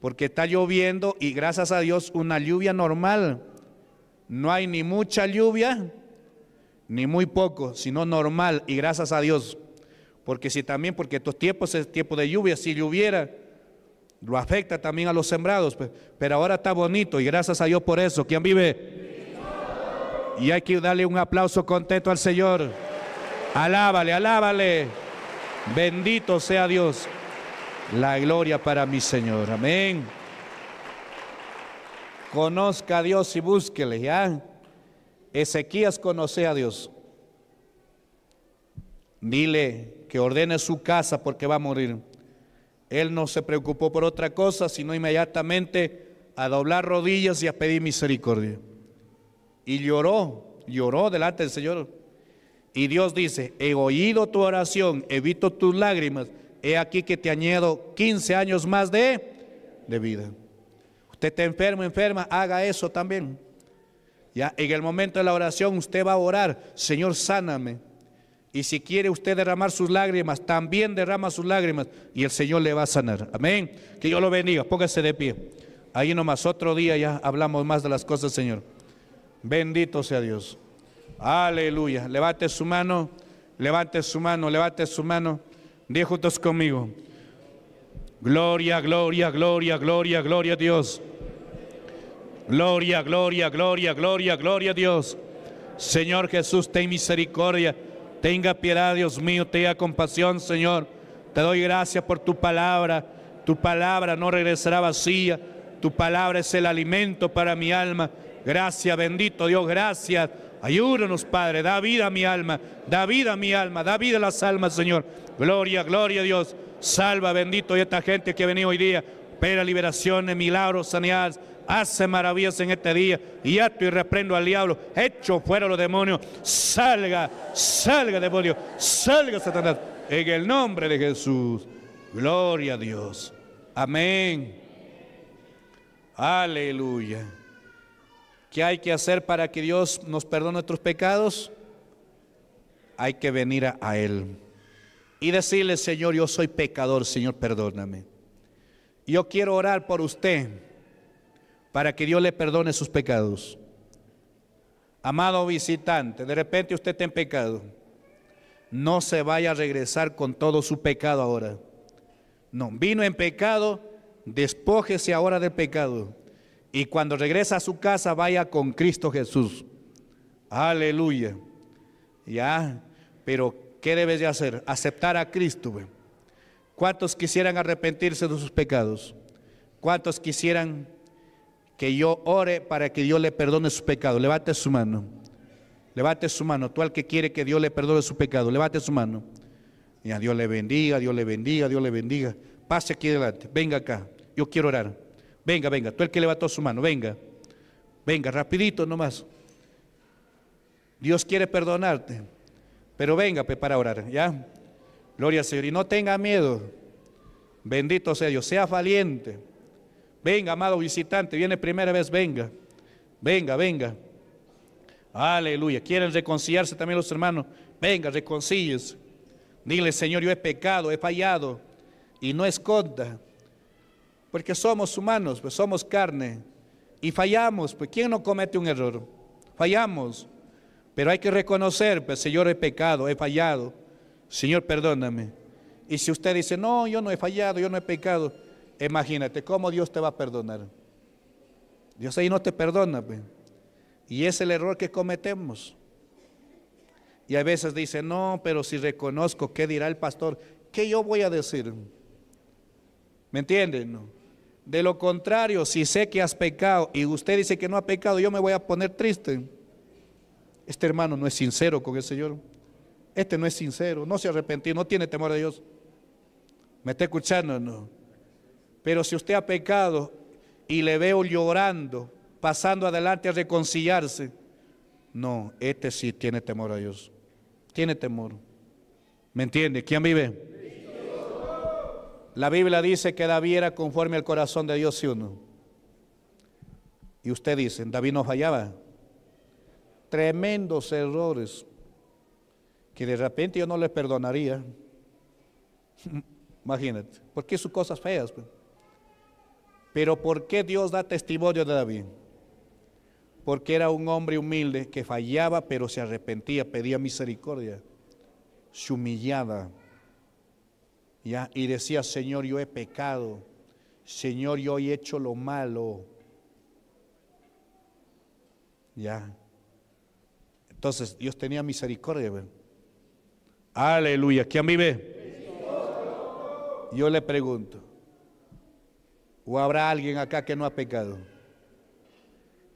Porque está lloviendo y gracias a Dios una lluvia normal. No hay ni mucha lluvia, ni muy poco, sino normal y gracias a Dios. Porque si también, porque estos tiempos es tiempo de lluvia, si lloviera, lo afecta también a los sembrados. Pues. Pero ahora está bonito y gracias a Dios por eso. ¿Quién vive? Y hay que darle un aplauso contento al Señor. Alábale, alábale. Bendito sea Dios la gloria para mi Señor. Amén. Conozca a Dios y búsquele, ¿ya? Ezequías conoce a Dios. Dile que ordene su casa porque va a morir. Él no se preocupó por otra cosa, sino inmediatamente a doblar rodillas y a pedir misericordia. Y lloró, lloró delante del Señor. Y Dios dice, he oído tu oración, he visto tus lágrimas, he aquí que te añado 15 años más de, de vida. Usted está enfermo, enferma, haga eso también. Ya, en el momento de la oración usted va a orar, Señor, sáname. Y si quiere usted derramar sus lágrimas, también derrama sus lágrimas y el Señor le va a sanar. Amén. Que yo lo bendiga. Póngase de pie. Ahí nomás, otro día ya hablamos más de las cosas, Señor. Bendito sea Dios. Aleluya. Levante su mano, levante su mano, levante su mano. Dí conmigo. Gloria, gloria, gloria, gloria, gloria a Dios. Gloria, gloria, gloria, gloria, gloria a Dios. Señor Jesús, ten misericordia. Tenga piedad, Dios mío, tenga compasión, Señor. Te doy gracias por tu palabra. Tu palabra no regresará vacía. Tu palabra es el alimento para mi alma. Gracias, bendito Dios, gracias Ayúdanos, Padre, da vida a mi alma, da vida a mi alma, da vida a las almas, Señor. Gloria, gloria a Dios. Salva, bendito, y esta gente que ha venido hoy día. Espera liberaciones, milagros, sanidades. Hace maravillas en este día. Y acto y reprendo al diablo. Hecho fuera los demonios. Salga, salga, demonio. Salga, Satanás. En el nombre de Jesús. Gloria a Dios. Amén. Aleluya. ¿Qué hay que hacer para que Dios nos perdone nuestros pecados? Hay que venir a, Él y decirle, Señor, yo soy pecador, Señor, perdóname. Yo quiero orar por usted para que Dios le perdone sus pecados. Amado visitante, de repente usted está en pecado. No se vaya a regresar con todo su pecado ahora. No, vino en pecado, despójese ahora del pecado y cuando regresa a su casa vaya con Cristo Jesús. Aleluya. Ya, pero ¿qué debes de hacer? Aceptar a Cristo. cuantos ¿Cuántos quisieran arrepentirse de sus pecados? ¿Cuántos quisieran que yo ore para que Dios le perdone su pecado Levante su mano. Levante su mano. Tú al que quiere que Dios le perdone su pecado, levante su mano. Y a Dios le bendiga, Dios le bendiga, Dios le bendiga. Pase aquí adelante, venga acá. Yo quiero orar. Venga, venga, tú el que levantó su mano, venga. Venga, rapidito nomás. Dios quiere perdonarte. Pero venga pues, para orar, ¿ya? Gloria al Señor. Y no tenga miedo. Bendito sea Dios. Sea valiente. Venga, amado visitante. Viene primera vez, venga. Venga, venga. Aleluya. Quieren reconciliarse también los hermanos. Venga, reconcíllese. Dile, Señor, yo he pecado, he fallado. Y no esconda porque somos humanos, pues somos carne y fallamos, pues ¿quién no comete un error? Fallamos, pero hay que reconocer, pues Señor, he pecado, he fallado, Señor, perdóname. Y si usted dice, no, yo no he fallado, yo no he pecado, imagínate cómo Dios te va a perdonar. Dios ahí no te perdona, pues. y es el error que cometemos. Y a veces dice, no, pero si reconozco, ¿qué dirá el pastor? ¿Qué yo voy a decir? ¿Me entienden? No? De lo contrario, si sé que has pecado y usted dice que no ha pecado, yo me voy a poner triste. Este hermano no es sincero con el Señor. Este no es sincero, no se arrepentió, no tiene temor de Dios. ¿Me está escuchando? No. Pero si usted ha pecado y le veo llorando, pasando adelante a reconciliarse, no, este sí tiene temor a Dios. Tiene temor. ¿Me entiende? ¿Quién vive? La Biblia dice que David era conforme al corazón de Dios y uno. Y usted dice, David no fallaba. Tremendos errores que de repente yo no le perdonaría. Imagínate, porque son cosas feas. Pues? Pero ¿por qué Dios da testimonio de David? Porque era un hombre humilde que fallaba, pero se arrepentía, pedía misericordia, se humillaba. Y decía, Señor, yo he pecado, Señor, yo he hecho lo malo. ¿Ya? Entonces Dios tenía misericordia. Aleluya. ¿Quién vive? Yo le pregunto, ¿o habrá alguien acá que no ha pecado?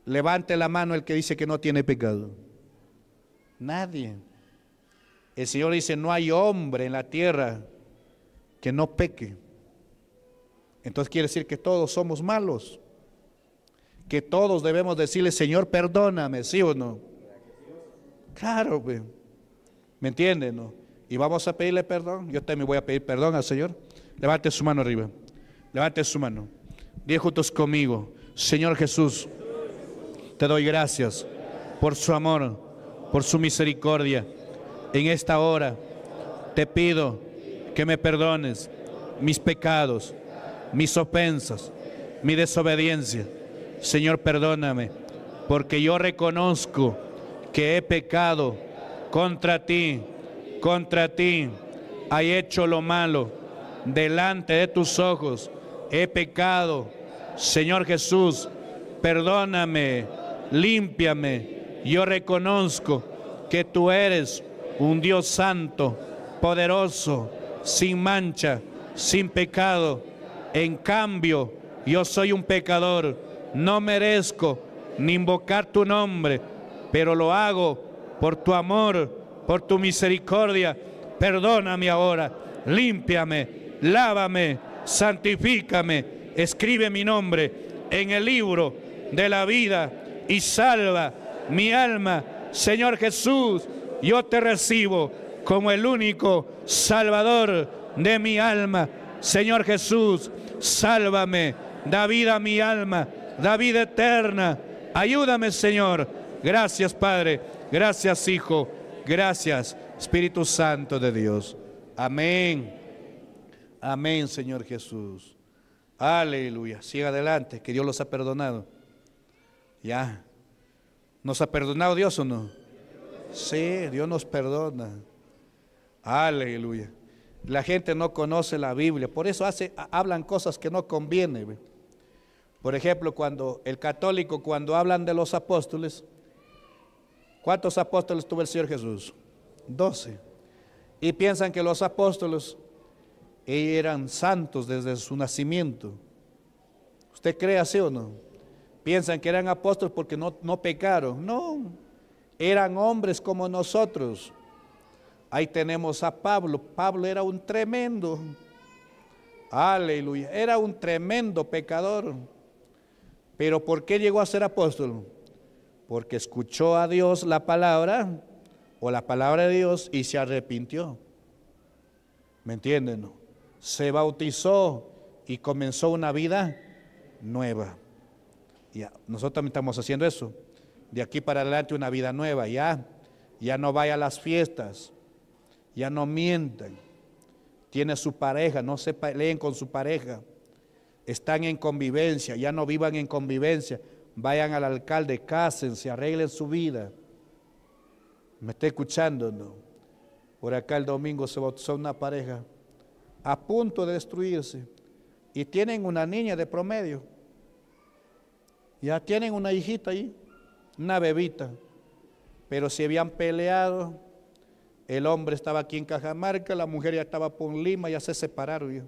Levante la mano el que dice que no tiene pecado. Nadie. El Señor dice, no hay hombre en la tierra que no peque. Entonces quiere decir que todos somos malos, que todos debemos decirle, Señor, perdóname, ¿sí o no? Claro, ¿me entienden? Y vamos a pedirle perdón. Yo también voy a pedir perdón al Señor. Levante su mano arriba. Levante su mano. Diez juntos conmigo. Señor Jesús, te doy gracias por su amor, por su misericordia. En esta hora te pido que me perdones mis pecados, mis ofensas, mi desobediencia. Señor, perdóname, porque yo reconozco que he pecado contra ti, contra ti. He hecho lo malo delante de tus ojos. He pecado. Señor Jesús, perdóname, límpiame. Yo reconozco que tú eres un Dios santo, poderoso, sin mancha, sin pecado. En cambio, yo soy un pecador, no merezco ni invocar tu nombre, pero lo hago por tu amor, por tu misericordia. Perdóname ahora, límpiame, lávame, santifícame, escribe mi nombre en el libro de la vida y salva mi alma. Señor Jesús, yo te recibo como el único Salvador de mi alma. Señor Jesús, sálvame, da vida a mi alma, da vida eterna. Ayúdame, Señor. Gracias, Padre. Gracias, Hijo. Gracias, Espíritu Santo de Dios. Amén. Amén, Señor Jesús. Aleluya. sigue adelante, que Dios los ha perdonado. Ya. ¿Nos ha perdonado Dios o no? Sí, Dios nos perdona. Aleluya. La gente no conoce la Biblia, por eso hace, hablan cosas que no convienen. Por ejemplo, cuando el católico, cuando hablan de los apóstoles, ¿cuántos apóstoles tuvo el Señor Jesús? Doce. Y piensan que los apóstoles eran santos desde su nacimiento. ¿Usted cree así o no? Piensan que eran apóstoles porque no pecaron. No, eran hombres como nosotros Ahí tenemos a Pablo. Pablo era un tremendo, aleluya, era un tremendo pecador. Pero ¿por qué llegó a ser apóstol? Porque escuchó a Dios la palabra o la palabra de Dios y se arrepintió. ¿Me entienden? Se bautizó y comenzó una vida nueva. nosotros también estamos haciendo eso. De aquí para adelante una vida nueva, ya. Ya no vaya a las fiestas, ya no mienten, tiene su pareja, no se peleen con su pareja, están en convivencia, ya no vivan en convivencia, vayan al alcalde, cásense, arreglen su vida. ¿Me está escuchando? No? Por acá el domingo se bautizó una pareja a punto de destruirse y tienen una niña de promedio. Ya tienen una hijita ahí, una bebita. Pero si habían peleado, el hombre estaba aquí en Cajamarca, la mujer ya estaba por Lima, ya se separaron.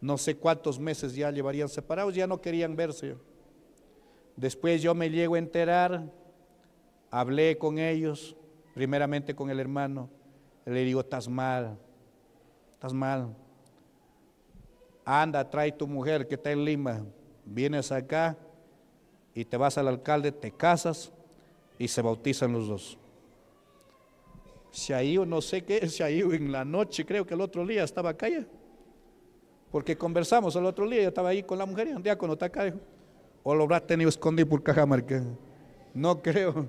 No sé cuántos meses ya llevarían separados, ya no querían verse. Después yo me llego a enterar, hablé con ellos, primeramente con el hermano, le digo, estás mal, estás mal. Anda, trae tu mujer que está en Lima, vienes acá y te vas al alcalde, te casas y se bautizan los dos. Se ha no sé qué, se ha en la noche, creo que el otro día estaba acá ya. Porque conversamos el otro día, yo estaba ahí con la mujer y un día cuando está acá o lo habrá tenido escondido por Cajamarca. No creo,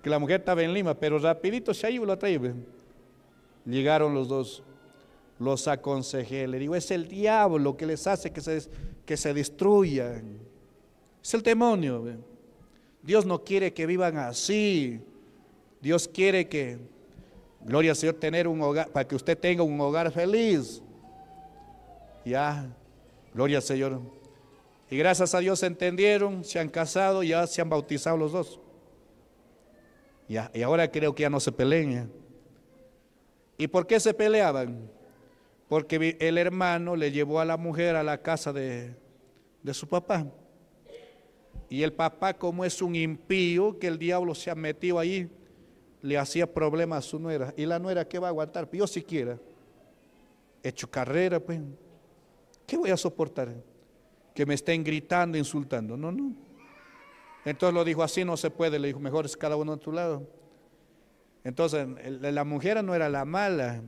que la mujer estaba en Lima, pero rapidito se ha lo ha Llegaron los dos, los aconsejé, le digo, es el diablo que les hace que se, que se destruyan. Es el demonio. Dios no quiere que vivan así. Dios quiere que Gloria al Señor, tener un hogar, para que usted tenga un hogar feliz. Ya, gloria al Señor. Y gracias a Dios se entendieron, se han casado, ya se han bautizado los dos. y ahora creo que ya no se peleen. ¿Y por qué se peleaban? Porque el hermano le llevó a la mujer a la casa de, de su papá. Y el papá, como es un impío, que el diablo se ha metido ahí, le hacía problemas a su nuera. ¿Y la nuera qué va a aguantar? Pues yo siquiera. He hecho carrera, pues. ¿Qué voy a soportar? Que me estén gritando, insultando. No, no. Entonces lo dijo, así no se puede. Le dijo, mejor es cada uno a tu lado. Entonces, la mujer no era la mala,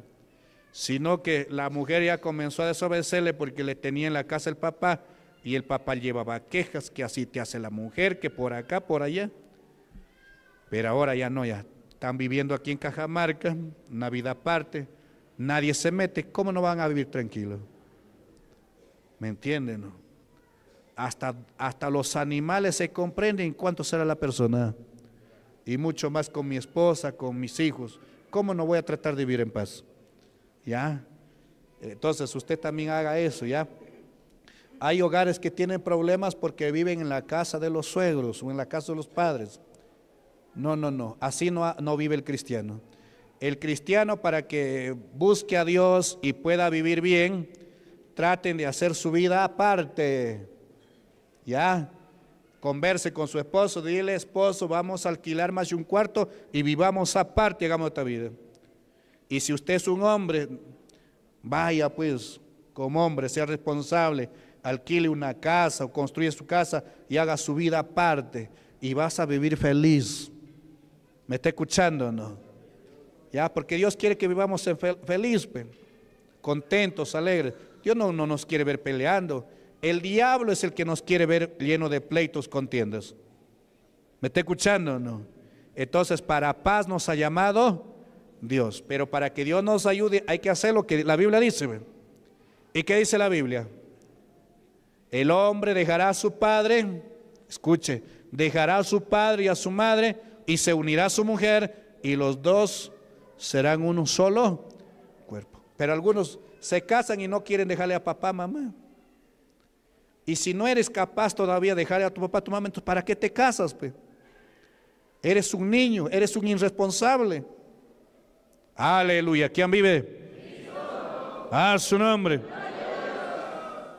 sino que la mujer ya comenzó a desobedecerle porque le tenía en la casa el papá y el papá llevaba quejas que así te hace la mujer, que por acá, por allá. Pero ahora ya no, ya están viviendo aquí en Cajamarca, una vida aparte, nadie se mete, ¿cómo no van a vivir tranquilos? ¿Me entienden? Hasta, hasta los animales se comprenden cuánto será la persona. Y mucho más con mi esposa, con mis hijos. ¿Cómo no voy a tratar de vivir en paz? ¿Ya? Entonces usted también haga eso, ¿ya? Hay hogares que tienen problemas porque viven en la casa de los suegros o en la casa de los padres. No, no, no. Así no, no vive el cristiano. El cristiano para que busque a Dios y pueda vivir bien, traten de hacer su vida aparte. ¿Ya? Converse con su esposo, dile, esposo, vamos a alquilar más de un cuarto y vivamos aparte, hagamos esta vida. Y si usted es un hombre, vaya pues, como hombre, sea responsable, alquile una casa o construye su casa y haga su vida aparte y vas a vivir feliz. ¿Me está escuchando no? Ya, porque Dios quiere que vivamos felices, pues, contentos, alegres. Dios no, no nos quiere ver peleando. El diablo es el que nos quiere ver lleno de pleitos, contiendas. ¿Me está escuchando o no? Entonces, para paz nos ha llamado Dios. Pero para que Dios nos ayude, hay que hacer lo que la Biblia dice. ¿Y qué dice la Biblia? El hombre dejará a su padre, escuche, dejará a su padre y a su madre y se unirá a su mujer y los dos serán uno solo cuerpo. Pero algunos se casan y no quieren dejarle a papá, mamá. Y si no eres capaz todavía de dejarle a tu papá, tu mamá, entonces ¿para qué te casas? Pues? Eres un niño, eres un irresponsable. Aleluya. ¿Quién vive? A ah, su nombre.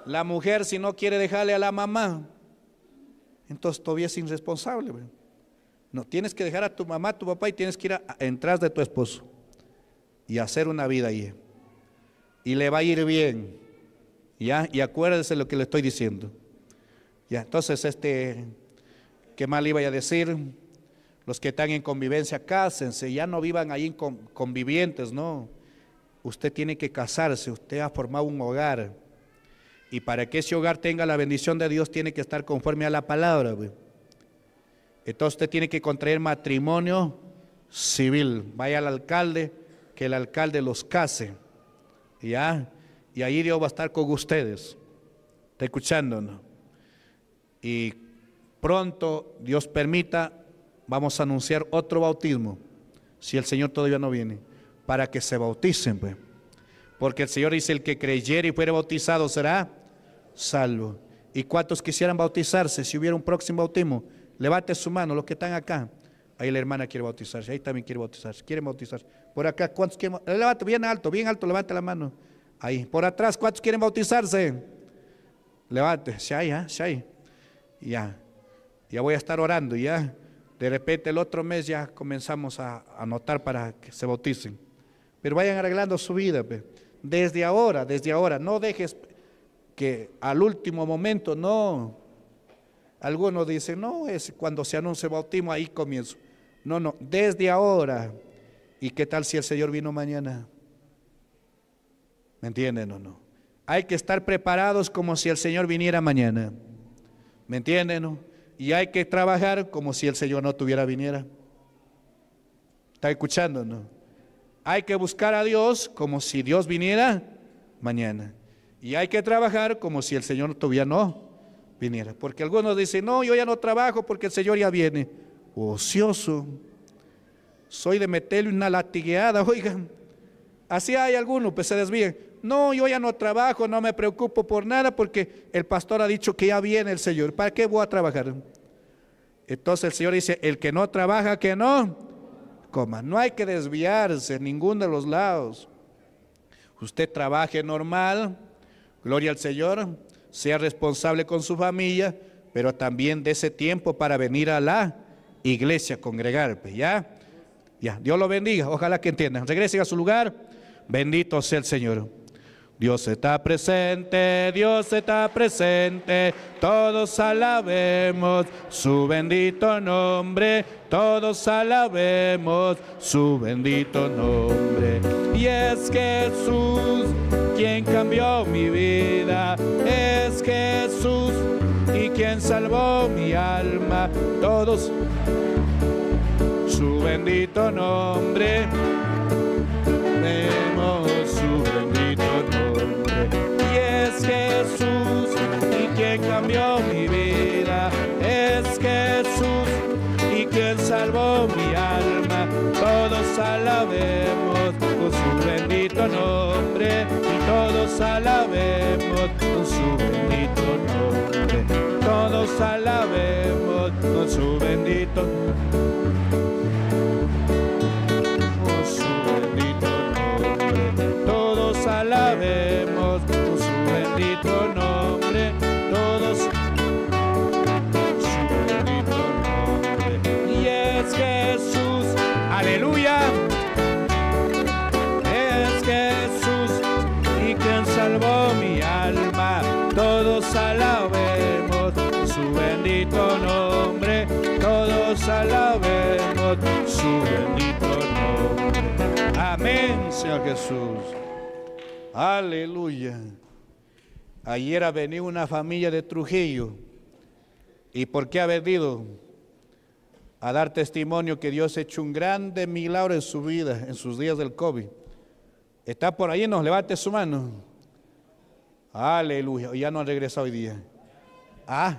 La mujer si no quiere dejarle a la mamá, entonces todavía es irresponsable. Pues. No, tienes que dejar a tu mamá, a tu papá y tienes que ir a, de tu esposo y hacer una vida ahí. Y le va a ir bien. ¿Ya? Y acuérdese lo que le estoy diciendo. Ya, entonces, este, ¿qué mal iba a decir? Los que están en convivencia, cásense, ya no vivan ahí convivientes, no. Usted tiene que casarse, usted ha formado un hogar. Y para que ese hogar tenga la bendición de Dios, tiene que estar conforme a la palabra. Entonces usted tiene que contraer matrimonio civil. Vaya al alcalde, que el alcalde los case. ¿Ya? Y ahí Dios va a estar con ustedes. Está escuchándonos. Y pronto, Dios permita, vamos a anunciar otro bautismo. Si el Señor todavía no viene. Para que se bauticen, pues. Porque el Señor dice, el que creyere y fuere bautizado será salvo. ¿Y cuántos quisieran bautizarse si hubiera un próximo bautismo? Levante su mano, los que están acá. Ahí la hermana quiere bautizarse, ahí también quiere bautizarse, quiere bautizarse. Por acá, ¿cuántos quieren? Levante bien alto, bien alto, levante la mano. Ahí, por atrás, ¿cuántos quieren bautizarse? Levante, ya, ya, ya. Ya, ya voy a estar orando, ya. De repente el otro mes ya comenzamos a anotar para que se bauticen. Pero vayan arreglando su vida, desde ahora, desde ahora. No dejes que al último momento, no. Algunos dicen, no, es cuando se anuncia el bautismo, ahí comienzo. No, no, desde ahora. ¿Y qué tal si el Señor vino mañana? ¿Me entienden o no? Hay que estar preparados como si el Señor viniera mañana. ¿Me entienden? No? Y hay que trabajar como si el Señor no tuviera viniera. ¿Está escuchando? No? Hay que buscar a Dios como si Dios viniera mañana. Y hay que trabajar como si el Señor tuviera, no viniera. Porque algunos dicen, no, yo ya no trabajo porque el Señor ya viene. Ocioso. Soy de meterle una latigueada, oigan. Así hay algunos, pues se desvíen. No, yo ya no trabajo, no me preocupo por nada porque el pastor ha dicho que ya viene el Señor. ¿Para qué voy a trabajar? Entonces el Señor dice, el que no trabaja, que no coma. No hay que desviarse en ninguno de los lados. Usted trabaje normal, gloria al Señor sea responsable con su familia, pero también de ese tiempo para venir a la iglesia, congregar, pues, ya. Ya, Dios lo bendiga, ojalá que entiendan. regrese a su lugar, bendito sea el Señor. Dios está presente, Dios está presente, todos alabemos su bendito nombre, todos alabemos su bendito nombre y es Jesús quien cambió mi vida, es Jesús y quien salvó mi alma. Todos su bendito nombre, tenemos su bendito nombre. Y es Jesús y quien cambió mi vida, es Jesús y quien salvó mi alma. Todos a la vez. bonita. Amén, Señor Jesús. Aleluya. Ayer ha venido una familia de Trujillo. ¿Y por qué ha venido? A dar testimonio que Dios ha hecho un grande milagro en su vida, en sus días del COVID. Está por ahí, nos levante su mano. Aleluya. Ya no ha regresado hoy día. Ah,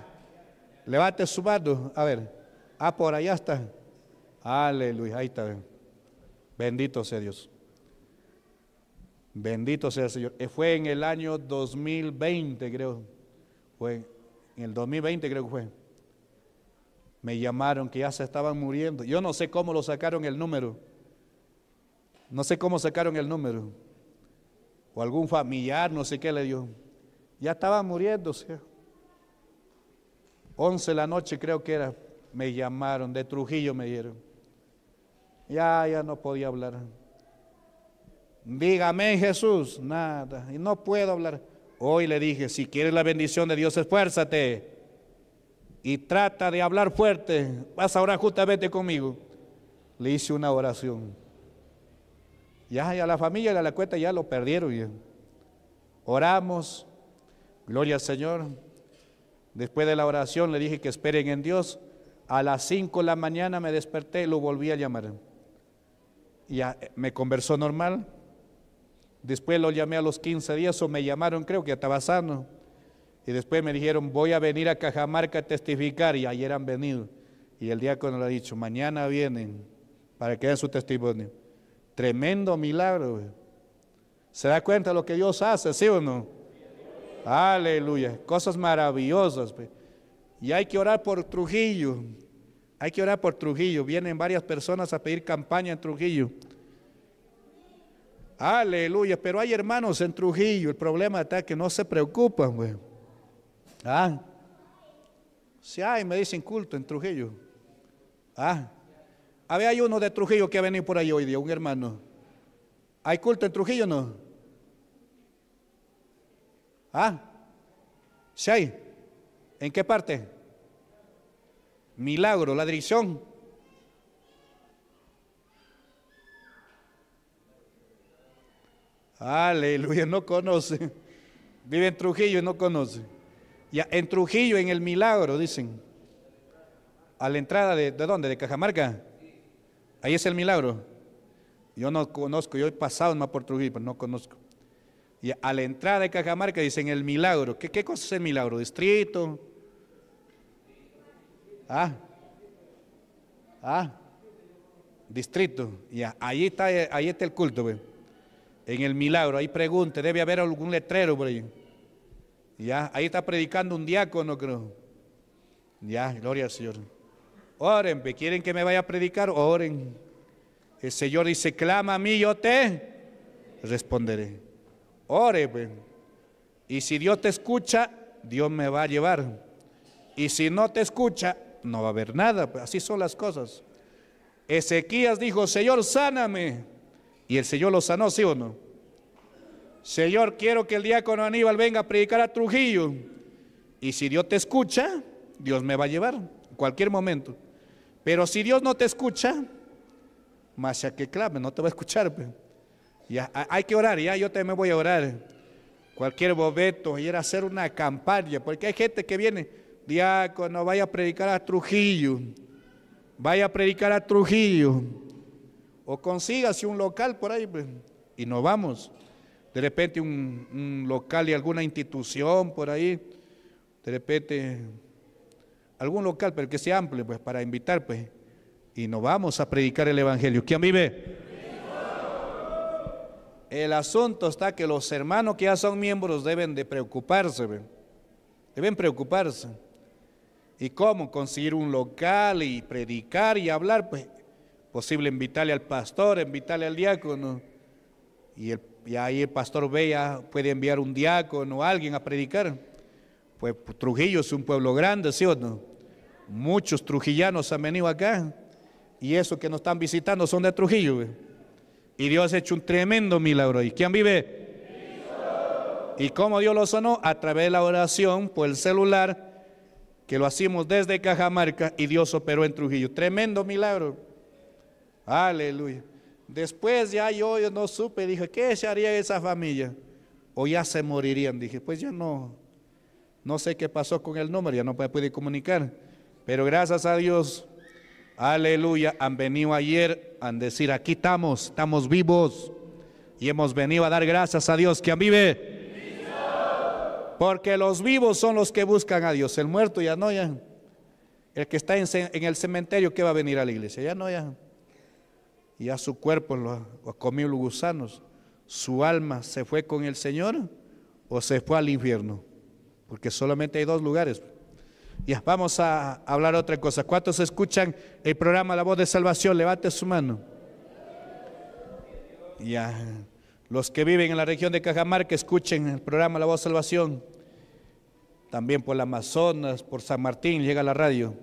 levante su mano. A ver. Ah, por allá está. Aleluya, ahí está. Bendito sea Dios. Bendito sea el Señor. Eh, fue en el año 2020, creo. Fue en el 2020, creo que fue. Me llamaron que ya se estaban muriendo. Yo no sé cómo lo sacaron el número. No sé cómo sacaron el número. O algún familiar, no sé qué le dio. Ya estaban muriéndose. 11 de la noche creo que era. Me llamaron, de Trujillo me dieron. Ya, ya no podía hablar. Dígame Jesús, nada, y no puedo hablar. Hoy le dije, si quieres la bendición de Dios, esfuérzate y trata de hablar fuerte. Vas a orar justamente conmigo. Le hice una oración. Ya, ya la familia de la cuenta ya lo perdieron. Oramos, gloria al Señor. Después de la oración le dije que esperen en Dios. A las 5 de la mañana me desperté y lo volví a llamar y eh, me conversó normal. Después lo llamé a los 15 días o me llamaron, creo que estaba sano Y después me dijeron, voy a venir a Cajamarca a testificar. Y ayer han venido. Y el diácono le ha dicho, mañana vienen para que den su testimonio. Tremendo milagro. ¿Se da cuenta lo que Dios hace, sí o no? Aleluya. Cosas maravillosas. Y hay que orar por Trujillo. Hay que orar por Trujillo. Vienen varias personas a pedir campaña en Trujillo. Aleluya. Pero hay hermanos en Trujillo. El problema está que no se preocupan, güey. Ah. Si hay, me dicen culto en Trujillo. Ah. A ver, hay uno de Trujillo que ha venido por ahí hoy día, un hermano. ¿Hay culto en Trujillo o no? Ah. Si sí hay. ¿En qué parte? Milagro, la dirección. Aleluya, no conoce. Vive en Trujillo y no conoce. Ya, en Trujillo, en el milagro, dicen. A la entrada de, ¿de dónde? ¿De Cajamarca? Ahí es el milagro. Yo no conozco, yo he pasado más por Trujillo, pero no conozco. Y a la entrada de Cajamarca dicen el milagro. ¿Qué, qué cosa es el milagro? Distrito, ¿Ah? ¿Ah? Distrito. Y ahí está, eh, ahí está el culto, En el milagro, ahí pregunte, debe haber algún letrero por ahí. Ya, ahí está predicando un diácono, creo. Ya, gloria al Señor. Oren, ¿quieren que me vaya a predicar? Oren. El Señor dice, clama a mí, yo te responderé. oren Y si Dios te escucha, Dios me va a llevar. Y si no te escucha, no va a haber nada, pues, así son las cosas. Ezequías dijo, Señor, sáname. Y el Señor lo sanó, ¿sí o no? Señor, quiero que el diácono Aníbal venga a predicar a Trujillo. Y si Dios te escucha, Dios me va a llevar, en cualquier momento. Pero si Dios no te escucha, más ya que clame, no te va a escuchar. Pues. Ya, hay que orar, ya yo también voy a orar. Cualquier bobeto, ir a hacer una campaña, porque hay gente que viene, no vaya a predicar a Trujillo, vaya a predicar a Trujillo, o consígase un local por ahí, pues, y nos vamos. De repente un, un local y alguna institución por ahí, de repente algún local, pero que sea amplio, pues, para invitar, pues, y no vamos a predicar el Evangelio. ¿Quién vive? El asunto está que los hermanos que ya son miembros deben de preocuparse, pues, deben preocuparse. ¿Y cómo? Conseguir un local y predicar y hablar, pues posible invitarle al pastor, invitarle al diácono. Y, ahí el pastor vea puede enviar un diácono o alguien a predicar. Pues, pues Trujillo es un pueblo grande, ¿sí o no? Muchos trujillanos han venido acá y esos que nos están visitando son de Trujillo. Y Dios ha hecho un tremendo milagro. ¿Y quién vive? ¿Y cómo Dios lo sonó A través de la oración por el celular que lo hacíamos desde Cajamarca y Dios operó en Trujillo. Tremendo milagro. Aleluya. Después ya yo, no supe, dije, ¿qué se haría esa familia? O ya se morirían. Dije, pues yo no, no sé qué pasó con el número, ya no me pude comunicar. Pero gracias a Dios, aleluya, han venido ayer a decir, aquí estamos, estamos vivos. Y hemos venido a dar gracias a Dios que vive. Porque los vivos son los que buscan a Dios. El muerto ya no, ya. El que está en, el cementerio, ¿qué va a venir a la iglesia? Ya no, ya. Ya su cuerpo lo, lo comió los gusanos. Su alma se fue con el Señor o se fue al infierno. Porque solamente hay dos lugares. Ya, vamos a hablar otra cosa. ¿Cuántos escuchan el programa La Voz de Salvación? Levante su mano. Ya. Los que viven en la región de Cajamarca, escuchen el programa La Voz Salvación. También por la Amazonas, por San Martín llega la radio.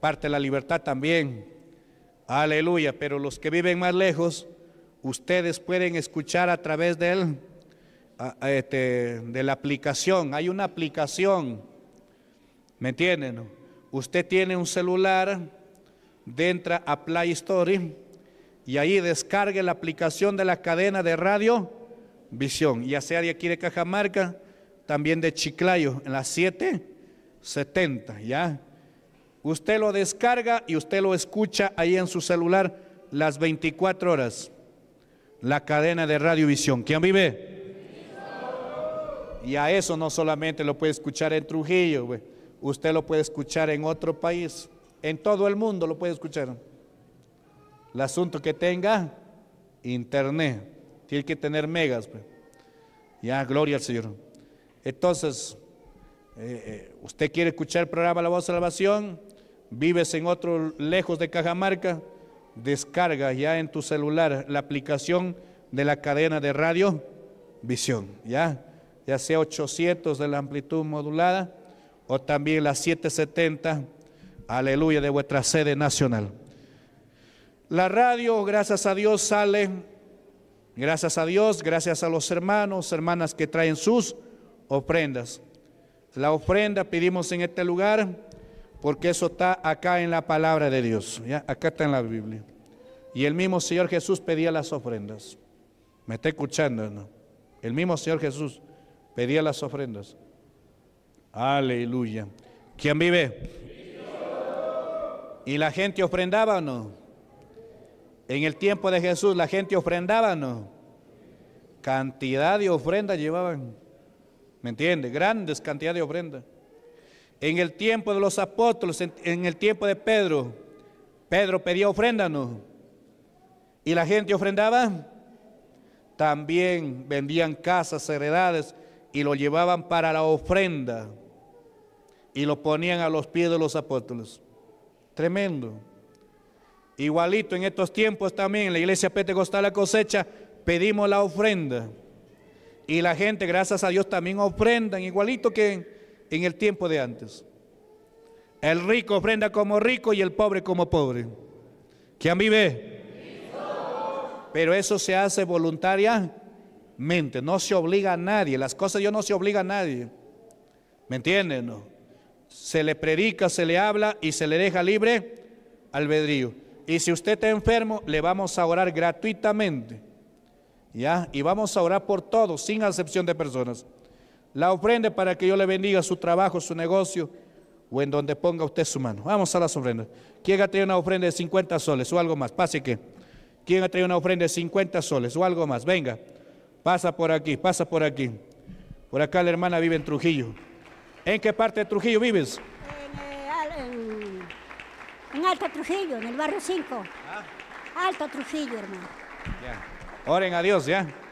Parte de la libertad también. Aleluya. Pero los que viven más lejos, ustedes pueden escuchar a través de él, este, de la aplicación. Hay una aplicación. ¿Me entienden? Usted tiene un celular, entra a Play Store y ahí descargue la aplicación de la cadena de radio Visión, ya sea de aquí de Cajamarca, también de Chiclayo, en las 770, ¿ya? Usted lo descarga y usted lo escucha ahí en su celular las 24 horas. La cadena de Radio Visión. ¿Quién vive? Y a eso no solamente lo puede escuchar en Trujillo, usted lo puede escuchar en otro país, en todo el mundo lo puede escuchar el asunto que tenga, internet. Tiene que tener megas. Pues. Ya, gloria al Señor. Entonces, eh, eh, usted quiere escuchar el programa La Voz de Salvación, vives en otro, lejos de Cajamarca, descarga ya en tu celular la aplicación de la cadena de radio Visión, ya, ya sea 800 de la amplitud modulada o también la 770, aleluya, de vuestra sede nacional. La radio, gracias a Dios, sale. Gracias a Dios, gracias a los hermanos, hermanas que traen sus ofrendas. La ofrenda pedimos en este lugar porque eso está acá en la palabra de Dios. Acá está en la Biblia. Y el mismo Señor Jesús pedía las ofrendas. ¿Me está escuchando? No? El mismo Señor Jesús pedía las ofrendas. Aleluya. ¿Quién vive? ¿Y la gente ofrendaba o no? En el tiempo de Jesús la gente ofrendaba, ¿no? Cantidad de ofrendas llevaban. ¿Me entiende? Grandes cantidades de ofrenda. En el tiempo de los apóstoles, en, el tiempo de Pedro, Pedro pedía ofrenda, ¿no? Y la gente ofrendaba. También vendían casas, heredades y lo llevaban para la ofrenda y lo ponían a los pies de los apóstoles. Tremendo. Igualito en estos tiempos también, en la iglesia pentecostal la cosecha, pedimos la ofrenda. Y la gente, gracias a Dios, también ofrenda, igualito que en, el tiempo de antes. El rico ofrenda como rico y el pobre como pobre. ¿Quién vive? Pero eso se hace voluntariamente, no se obliga a nadie. Las cosas de Dios no se obliga a nadie. ¿Me entienden? Se le predica, se le habla y se le deja libre albedrío. Y si usted está enfermo, le vamos a orar gratuitamente. ¿Ya? Y vamos a orar por todos, sin excepción de personas. La ofrenda para que yo le bendiga su trabajo, su negocio o en donde ponga usted su mano. Vamos a las ofrendas. ¿Quién ha traído una ofrenda de 50 soles o algo más? Pase que. ¿Quién ha traído una ofrenda de 50 soles o algo más? Venga, pasa por aquí, pasa por aquí. Por acá la hermana vive en Trujillo. ¿En qué parte de Trujillo vives? En, en Alto Trujillo, en el barrio 5. Ah. Alto Trujillo, hermano. Oren a Dios, ya.